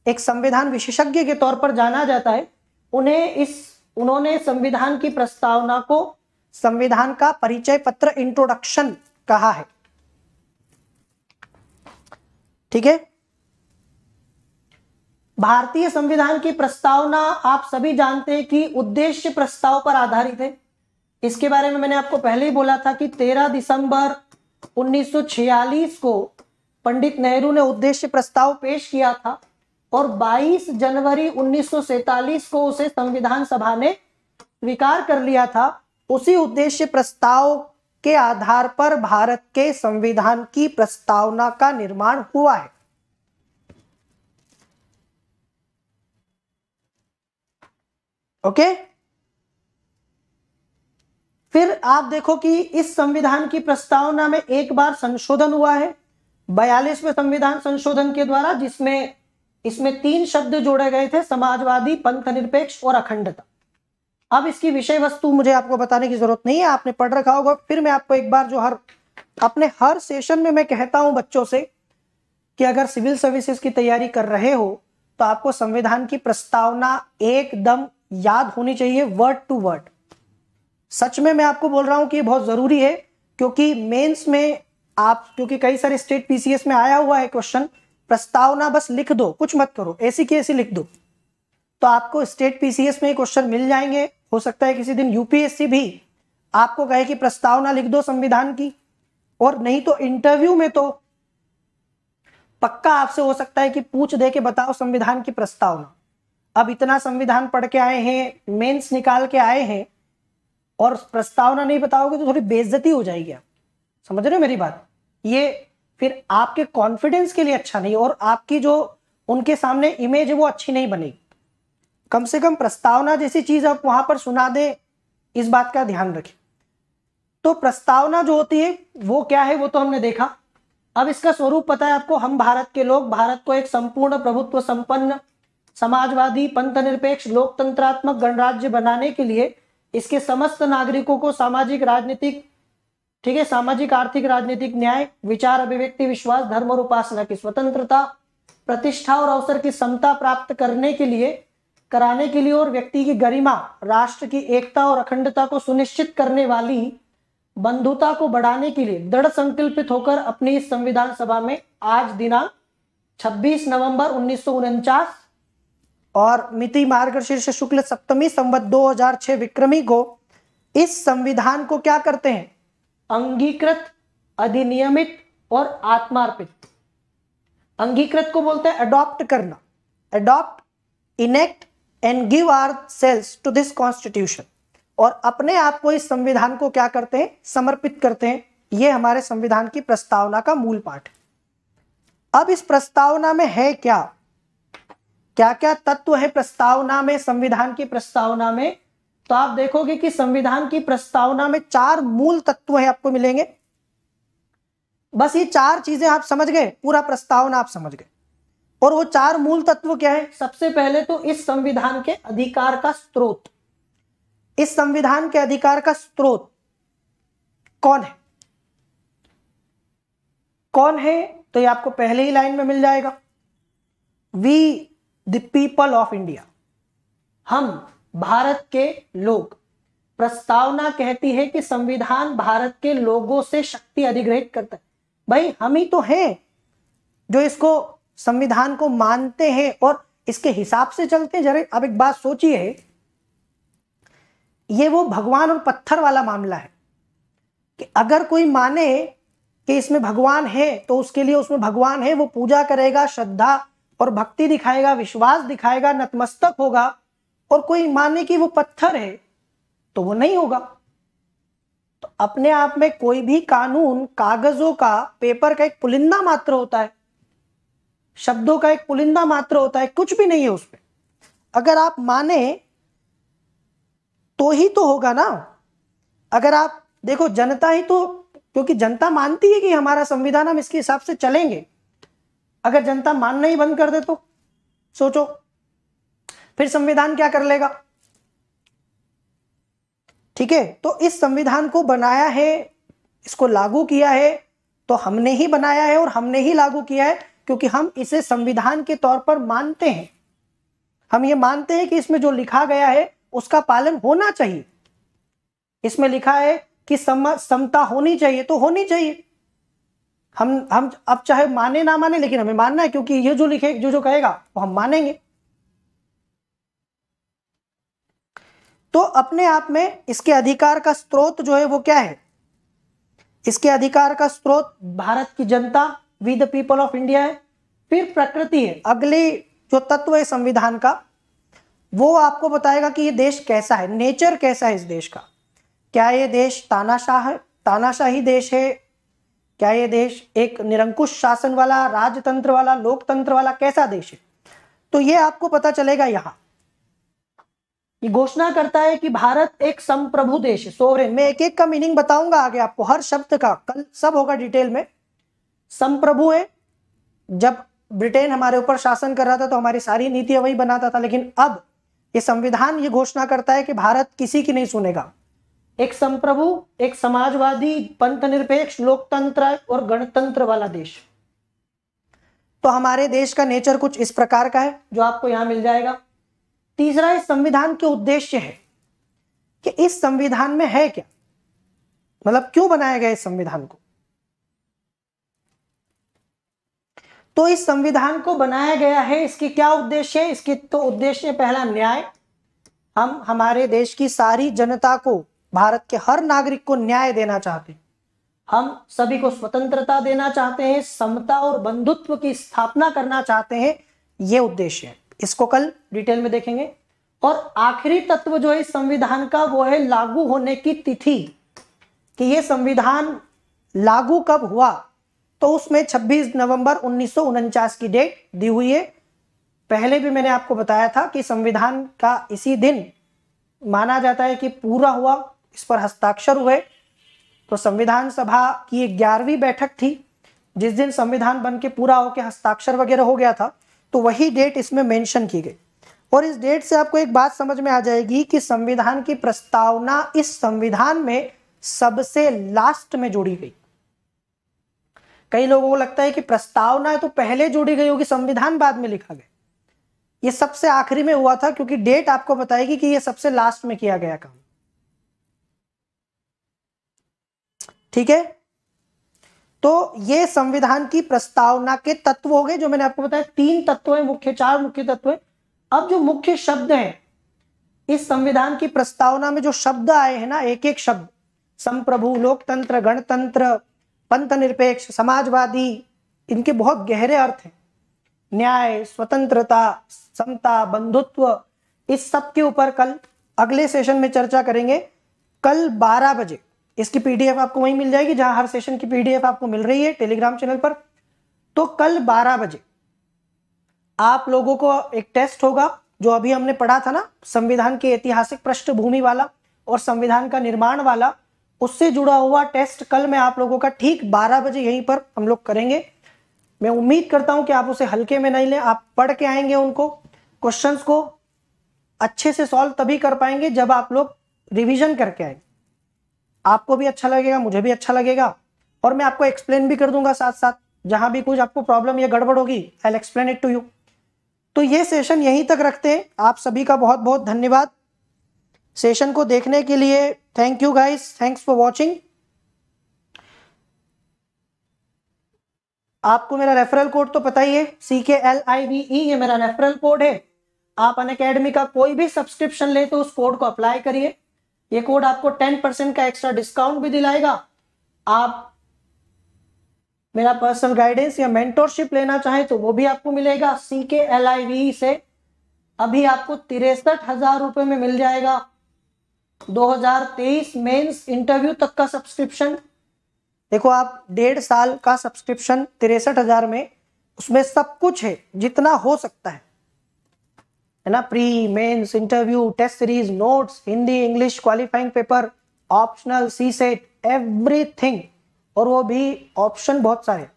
एक संविधान विशेषज्ञ के तौर पर जाना जाता है उन्हें इस उन्होंने संविधान की प्रस्तावना को संविधान का परिचय पत्र इंट्रोडक्शन कहा है ठीक है भारतीय संविधान की प्रस्तावना आप सभी जानते हैं कि उद्देश्य प्रस्ताव पर आधारित है इसके बारे में मैंने आपको पहले ही बोला था कि 13 दिसंबर 1946 को पंडित नेहरू ने उद्देश्य प्रस्ताव पेश किया था और 22 जनवरी 1947 को उसे संविधान सभा ने स्वीकार कर लिया था उसी उद्देश्य प्रस्ताव के आधार पर भारत के संविधान की प्रस्तावना का निर्माण हुआ है ओके फिर आप देखो कि इस संविधान की प्रस्तावना में एक बार संशोधन हुआ है बयालीसवें संविधान संशोधन के द्वारा जिसमें इसमें तीन शब्द जोड़े गए थे समाजवादी पंथ निरपेक्ष और अखंडता अब इसकी विषय वस्तु मुझे आपको बताने की जरूरत नहीं है आपने पढ़ रखा होगा फिर मैं आपको एक बार जो हर अपने हर सेशन में मैं कहता हूं बच्चों से कि अगर सिविल सर्विसेज की तैयारी कर रहे हो तो आपको संविधान की प्रस्तावना एकदम याद होनी चाहिए वर्ड टू वर्ड सच में मैं आपको बोल रहा हूं कि ये बहुत जरूरी है क्योंकि मेंस में आप क्योंकि कई सारे स्टेट पीसीएस में आया हुआ है क्वेश्चन प्रस्तावना बस लिख दो कुछ मत करो ऐसी की ऐसी लिख दो तो आपको स्टेट पीसीएस में क्वेश्चन मिल जाएंगे हो सकता है किसी दिन यूपीएससी भी आपको कहे कि प्रस्तावना लिख दो संविधान की और नहीं तो इंटरव्यू में तो पक्का आपसे हो सकता है कि पूछ दे के बताओ संविधान की प्रस्तावना अब इतना संविधान पढ़ के आए हैं मेंस निकाल के आए हैं और प्रस्तावना नहीं बताओगे तो थोड़ी बेइज्जती हो जाएगी आप समझ रहे हो मेरी बात ये फिर आपके कॉन्फिडेंस के लिए अच्छा नहीं और आपकी जो उनके सामने इमेज है वो अच्छी नहीं बनेगी कम से कम प्रस्तावना जैसी चीज आप वहां पर सुना दें इस बात का ध्यान रखें तो प्रस्तावना जो होती है वो क्या है वो तो हमने देखा अब इसका स्वरूप पता है आपको हम भारत के लोग भारत को एक संपूर्ण प्रभुत्व संपन्न समाजवादी पंथ निरपेक्ष लोकतंत्रात्मक गणराज्य बनाने के लिए इसके समस्त नागरिकों को सामाजिक राजनीतिक ठीक है सामाजिक आर्थिक राजनीतिक न्याय विचार अभिव्यक्ति विश्वास धर्म और उपासना की स्वतंत्रता प्रतिष्ठा और अवसर की समता प्राप्त करने के लिए कराने के लिए और व्यक्ति की गरिमा राष्ट्र की एकता और अखंडता को सुनिश्चित करने वाली बंधुता को बढ़ाने के लिए दृढ़ संकल्पित होकर अपनी संविधान सभा में आज दिनांक 26 नवंबर उन्नीस और मिति मार्गशीर्ष शुक्ल सप्तमी संवत 2006 विक्रमी को इस संविधान को क्या करते हैं अंगीकृत अधिनियमित और आत्मार्पित अंगीकृत को बोलते हैं अडॉप्ट करना adopt enact and give ourselves to this constitution और अपने आप को इस संविधान को क्या करते हैं समर्पित करते हैं यह हमारे संविधान की प्रस्तावना का मूल पाठ अब इस प्रस्तावना में है क्या क्या क्या तत्व है प्रस्तावना में संविधान की प्रस्तावना में तो आप देखोगे कि संविधान की प्रस्तावना में चार मूल तत्व है आपको मिलेंगे बस ये चार चीजें आप समझ गए पूरा प्रस्तावना आप समझ गए और वो चार मूल तत्व क्या है सबसे पहले तो इस संविधान के अधिकार का स्रोत इस संविधान के अधिकार का स्रोत कौन है कौन है तो ये आपको पहले ही लाइन में मिल जाएगा we the people of India हम भारत के लोग प्रस्तावना कहती है कि संविधान भारत के लोगों से शक्ति अधिग्रहित करता है भाई हम ही तो हैं जो इसको संविधान को मानते हैं और इसके हिसाब से चलते जरा अब एक बात सोचिए ये वो भगवान और पत्थर वाला मामला है कि अगर कोई माने कि इसमें भगवान है तो उसके लिए उसमें भगवान है वो पूजा करेगा श्रद्धा और भक्ति दिखाएगा विश्वास दिखाएगा नतमस्तक होगा और कोई माने कि वो पत्थर है तो वो नहीं होगा तो अपने आप में कोई भी कानून कागजों का पेपर का एक पुलिंदा मात्र होता है शब्दों का एक पुलिंदा मात्र होता है कुछ भी नहीं है उसमें अगर आप माने तो ही तो होगा ना अगर आप देखो जनता ही तो क्योंकि जनता मानती है कि हमारा संविधान हम इसके हिसाब से चलेंगे अगर जनता मानना ही बंद कर दे तो सोचो फिर संविधान क्या कर लेगा ठीक है तो इस संविधान को बनाया है इसको लागू किया है तो हमने ही बनाया है और हमने ही लागू किया है क्योंकि हम इसे संविधान के तौर पर मानते हैं हम ये मानते हैं कि इसमें जो लिखा गया है उसका पालन होना चाहिए इसमें लिखा है कि समता होनी चाहिए तो होनी चाहिए हम हम अब चाहे माने ना माने लेकिन हमें मानना है क्योंकि ये जो लिखे जो जो कहेगा वो हम मानेंगे तो अपने आप में इसके अधिकार का स्रोत जो है वो क्या है इसके अधिकार का स्रोत भारत की जनता with the people of India है फिर प्रकृति है अगले जो तत्व है संविधान का वो आपको बताएगा कि ये देश कैसा है नेचर कैसा है इस देश का क्या ये देश तानाशाह है तानाशाही देश है क्या ये देश एक निरंकुश शासन वाला राजतंत्र वाला लोकतंत्र वाला कैसा देश है तो ये आपको पता चलेगा यहाँ ये घोषणा करता है कि भारत एक संप्रभु देश है सोवरे मैं एक एक का मीनिंग बताऊंगा आगे आपको हर शब्द का कल सब होगा डिटेल में संप्रभु है जब ब्रिटेन हमारे ऊपर शासन कर रहा था तो हमारी सारी नीतियां वही बनाता था लेकिन अब ये संविधान ये घोषणा करता है कि भारत किसी की नहीं सुनेगा एक संप्रभु एक समाजवादी पंथ निरपेक्ष लोकतंत्र और गणतंत्र वाला देश तो हमारे देश का नेचर कुछ इस प्रकार का है जो आपको यहां मिल जाएगा तीसरा इस संविधान के उद्देश्य है कि इस संविधान में है क्या मतलब क्यों बनाया गया इस संविधान को तो इस संविधान को बनाया गया है इसकी क्या उद्देश्य है इसकी तो उद्देश्य पहला न्याय हम हमारे देश की सारी जनता को भारत के हर नागरिक को न्याय देना चाहते हैं हम सभी को स्वतंत्रता देना चाहते हैं समता और बंधुत्व की स्थापना करना चाहते हैं ये उद्देश्य है इसको कल डिटेल में देखेंगे और आखिरी तत्व जो है संविधान का वो है लागू होने की तिथि कि ये संविधान लागू कब हुआ तो उसमें 26 नवंबर उन्नीस की डेट दी हुई है पहले भी मैंने आपको बताया था कि संविधान का इसी दिन माना जाता है कि पूरा हुआ इस पर हस्ताक्षर हुए तो संविधान सभा की ग्यारहवीं बैठक थी जिस दिन संविधान बन के पूरा होकर हस्ताक्षर वगैरह हो गया था तो वही डेट इसमें मेंशन की गई और इस डेट से आपको एक बात समझ में आ जाएगी कि संविधान की प्रस्तावना इस संविधान में सबसे लास्ट में जुड़ी गई कई लोगों को लगता है कि प्रस्तावना तो पहले जुड़ी गई होगी संविधान बाद में लिखा गया ये सबसे आखिरी में हुआ था क्योंकि डेट आपको बताएगी कि यह सबसे लास्ट में किया गया काम ठीक है तो ये संविधान की प्रस्तावना के तत्व हो गए जो मैंने आपको बताया तीन तत्व हैं मुख्य चार मुख्य तत्व हैं अब जो मुख्य शब्द हैं इस संविधान की प्रस्तावना में जो शब्द आए हैं ना एक एक शब्द संप्रभु लोकतंत्र गणतंत्र पंथ निरपेक्ष समाजवादी इनके बहुत गहरे अर्थ हैं न्याय स्वतंत्रता समता बंधुत्व इस सब के ऊपर कल अगले सेशन में चर्चा करेंगे कल 12 बजे इसकी पीडीएफ आपको वहीं मिल जाएगी जहां हर सेशन की पीडीएफ आपको मिल रही है टेलीग्राम चैनल पर तो कल 12 बजे आप लोगों को एक टेस्ट होगा जो अभी हमने पढ़ा था ना संविधान की ऐतिहासिक पृष्ठभूमि वाला और संविधान का निर्माण वाला उससे जुड़ा हुआ टेस्ट कल मैं आप लोगों का ठीक 12 बजे यहीं पर हम लोग करेंगे मैं उम्मीद करता हूं कि आप उसे हल्के में नहीं लें आप पढ़ के आएंगे उनको क्वेश्चंस को अच्छे से सॉल्व तभी कर पाएंगे जब आप लोग रिवीजन करके आएंगे आपको भी अच्छा लगेगा मुझे भी अच्छा लगेगा और मैं आपको एक्सप्लेन भी कर दूंगा साथ साथ जहां भी कुछ आपको प्रॉब्लम या गड़बड़ होगी I explain it to you तो ये सेशन यहीं तक रखते हैं आप सभी का बहुत बहुत धन्यवाद सेशन को देखने के लिए thank you guys thanks for watching आपको मेरा रेफरल कोड तो पता ही है सी के एल आई वी ई ये मेरा रेफरल कोड है आप अन अकेडमी का कोई भी सब्सक्रिप्शन ले तो उस कोड को अप्लाई करिए ये कोड आपको टेन परसेंट का एक्स्ट्रा डिस्काउंट भी दिलाएगा आप मेरा पर्सनल गाइडेंस या मेंटोरशिप लेना चाहें तो वो भी आपको मिलेगा सी के एल आई वी से अभी आपको तिरसठ हजार रुपये में मिल जाएगा 2023 मेंस इंटरव्यू तक का सब्सक्रिप्शन देखो आप डेढ़ साल का सब्सक्रिप्शन तिरसठ हजार में उसमें सब कुछ है जितना हो सकता है है ना pre mains interview test series notes Hindi English qualifying paper optional CSAT everything और वो भी ऑप्शन बहुत सारे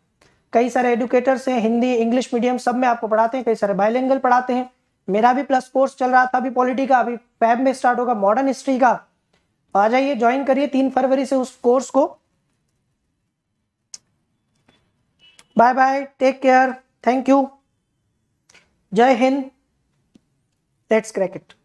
कई सारे एडुकेटर्स हैं हिंदी इंग्लिश मीडियम सब में आपको पढ़ाते हैं कई सारे बाइलेंगल पढ़ाते हैं मेरा भी प्लस कोर्स चल रहा था अभी पॉलिटी का अभी पैब में स्टार्ट होगा मॉडर्न हिस्ट्री का आ जाइए ज्वाइन करिए तीन फरवरी से उस कोर्स को bye bye take care thank you Jai Hind Let's crack it.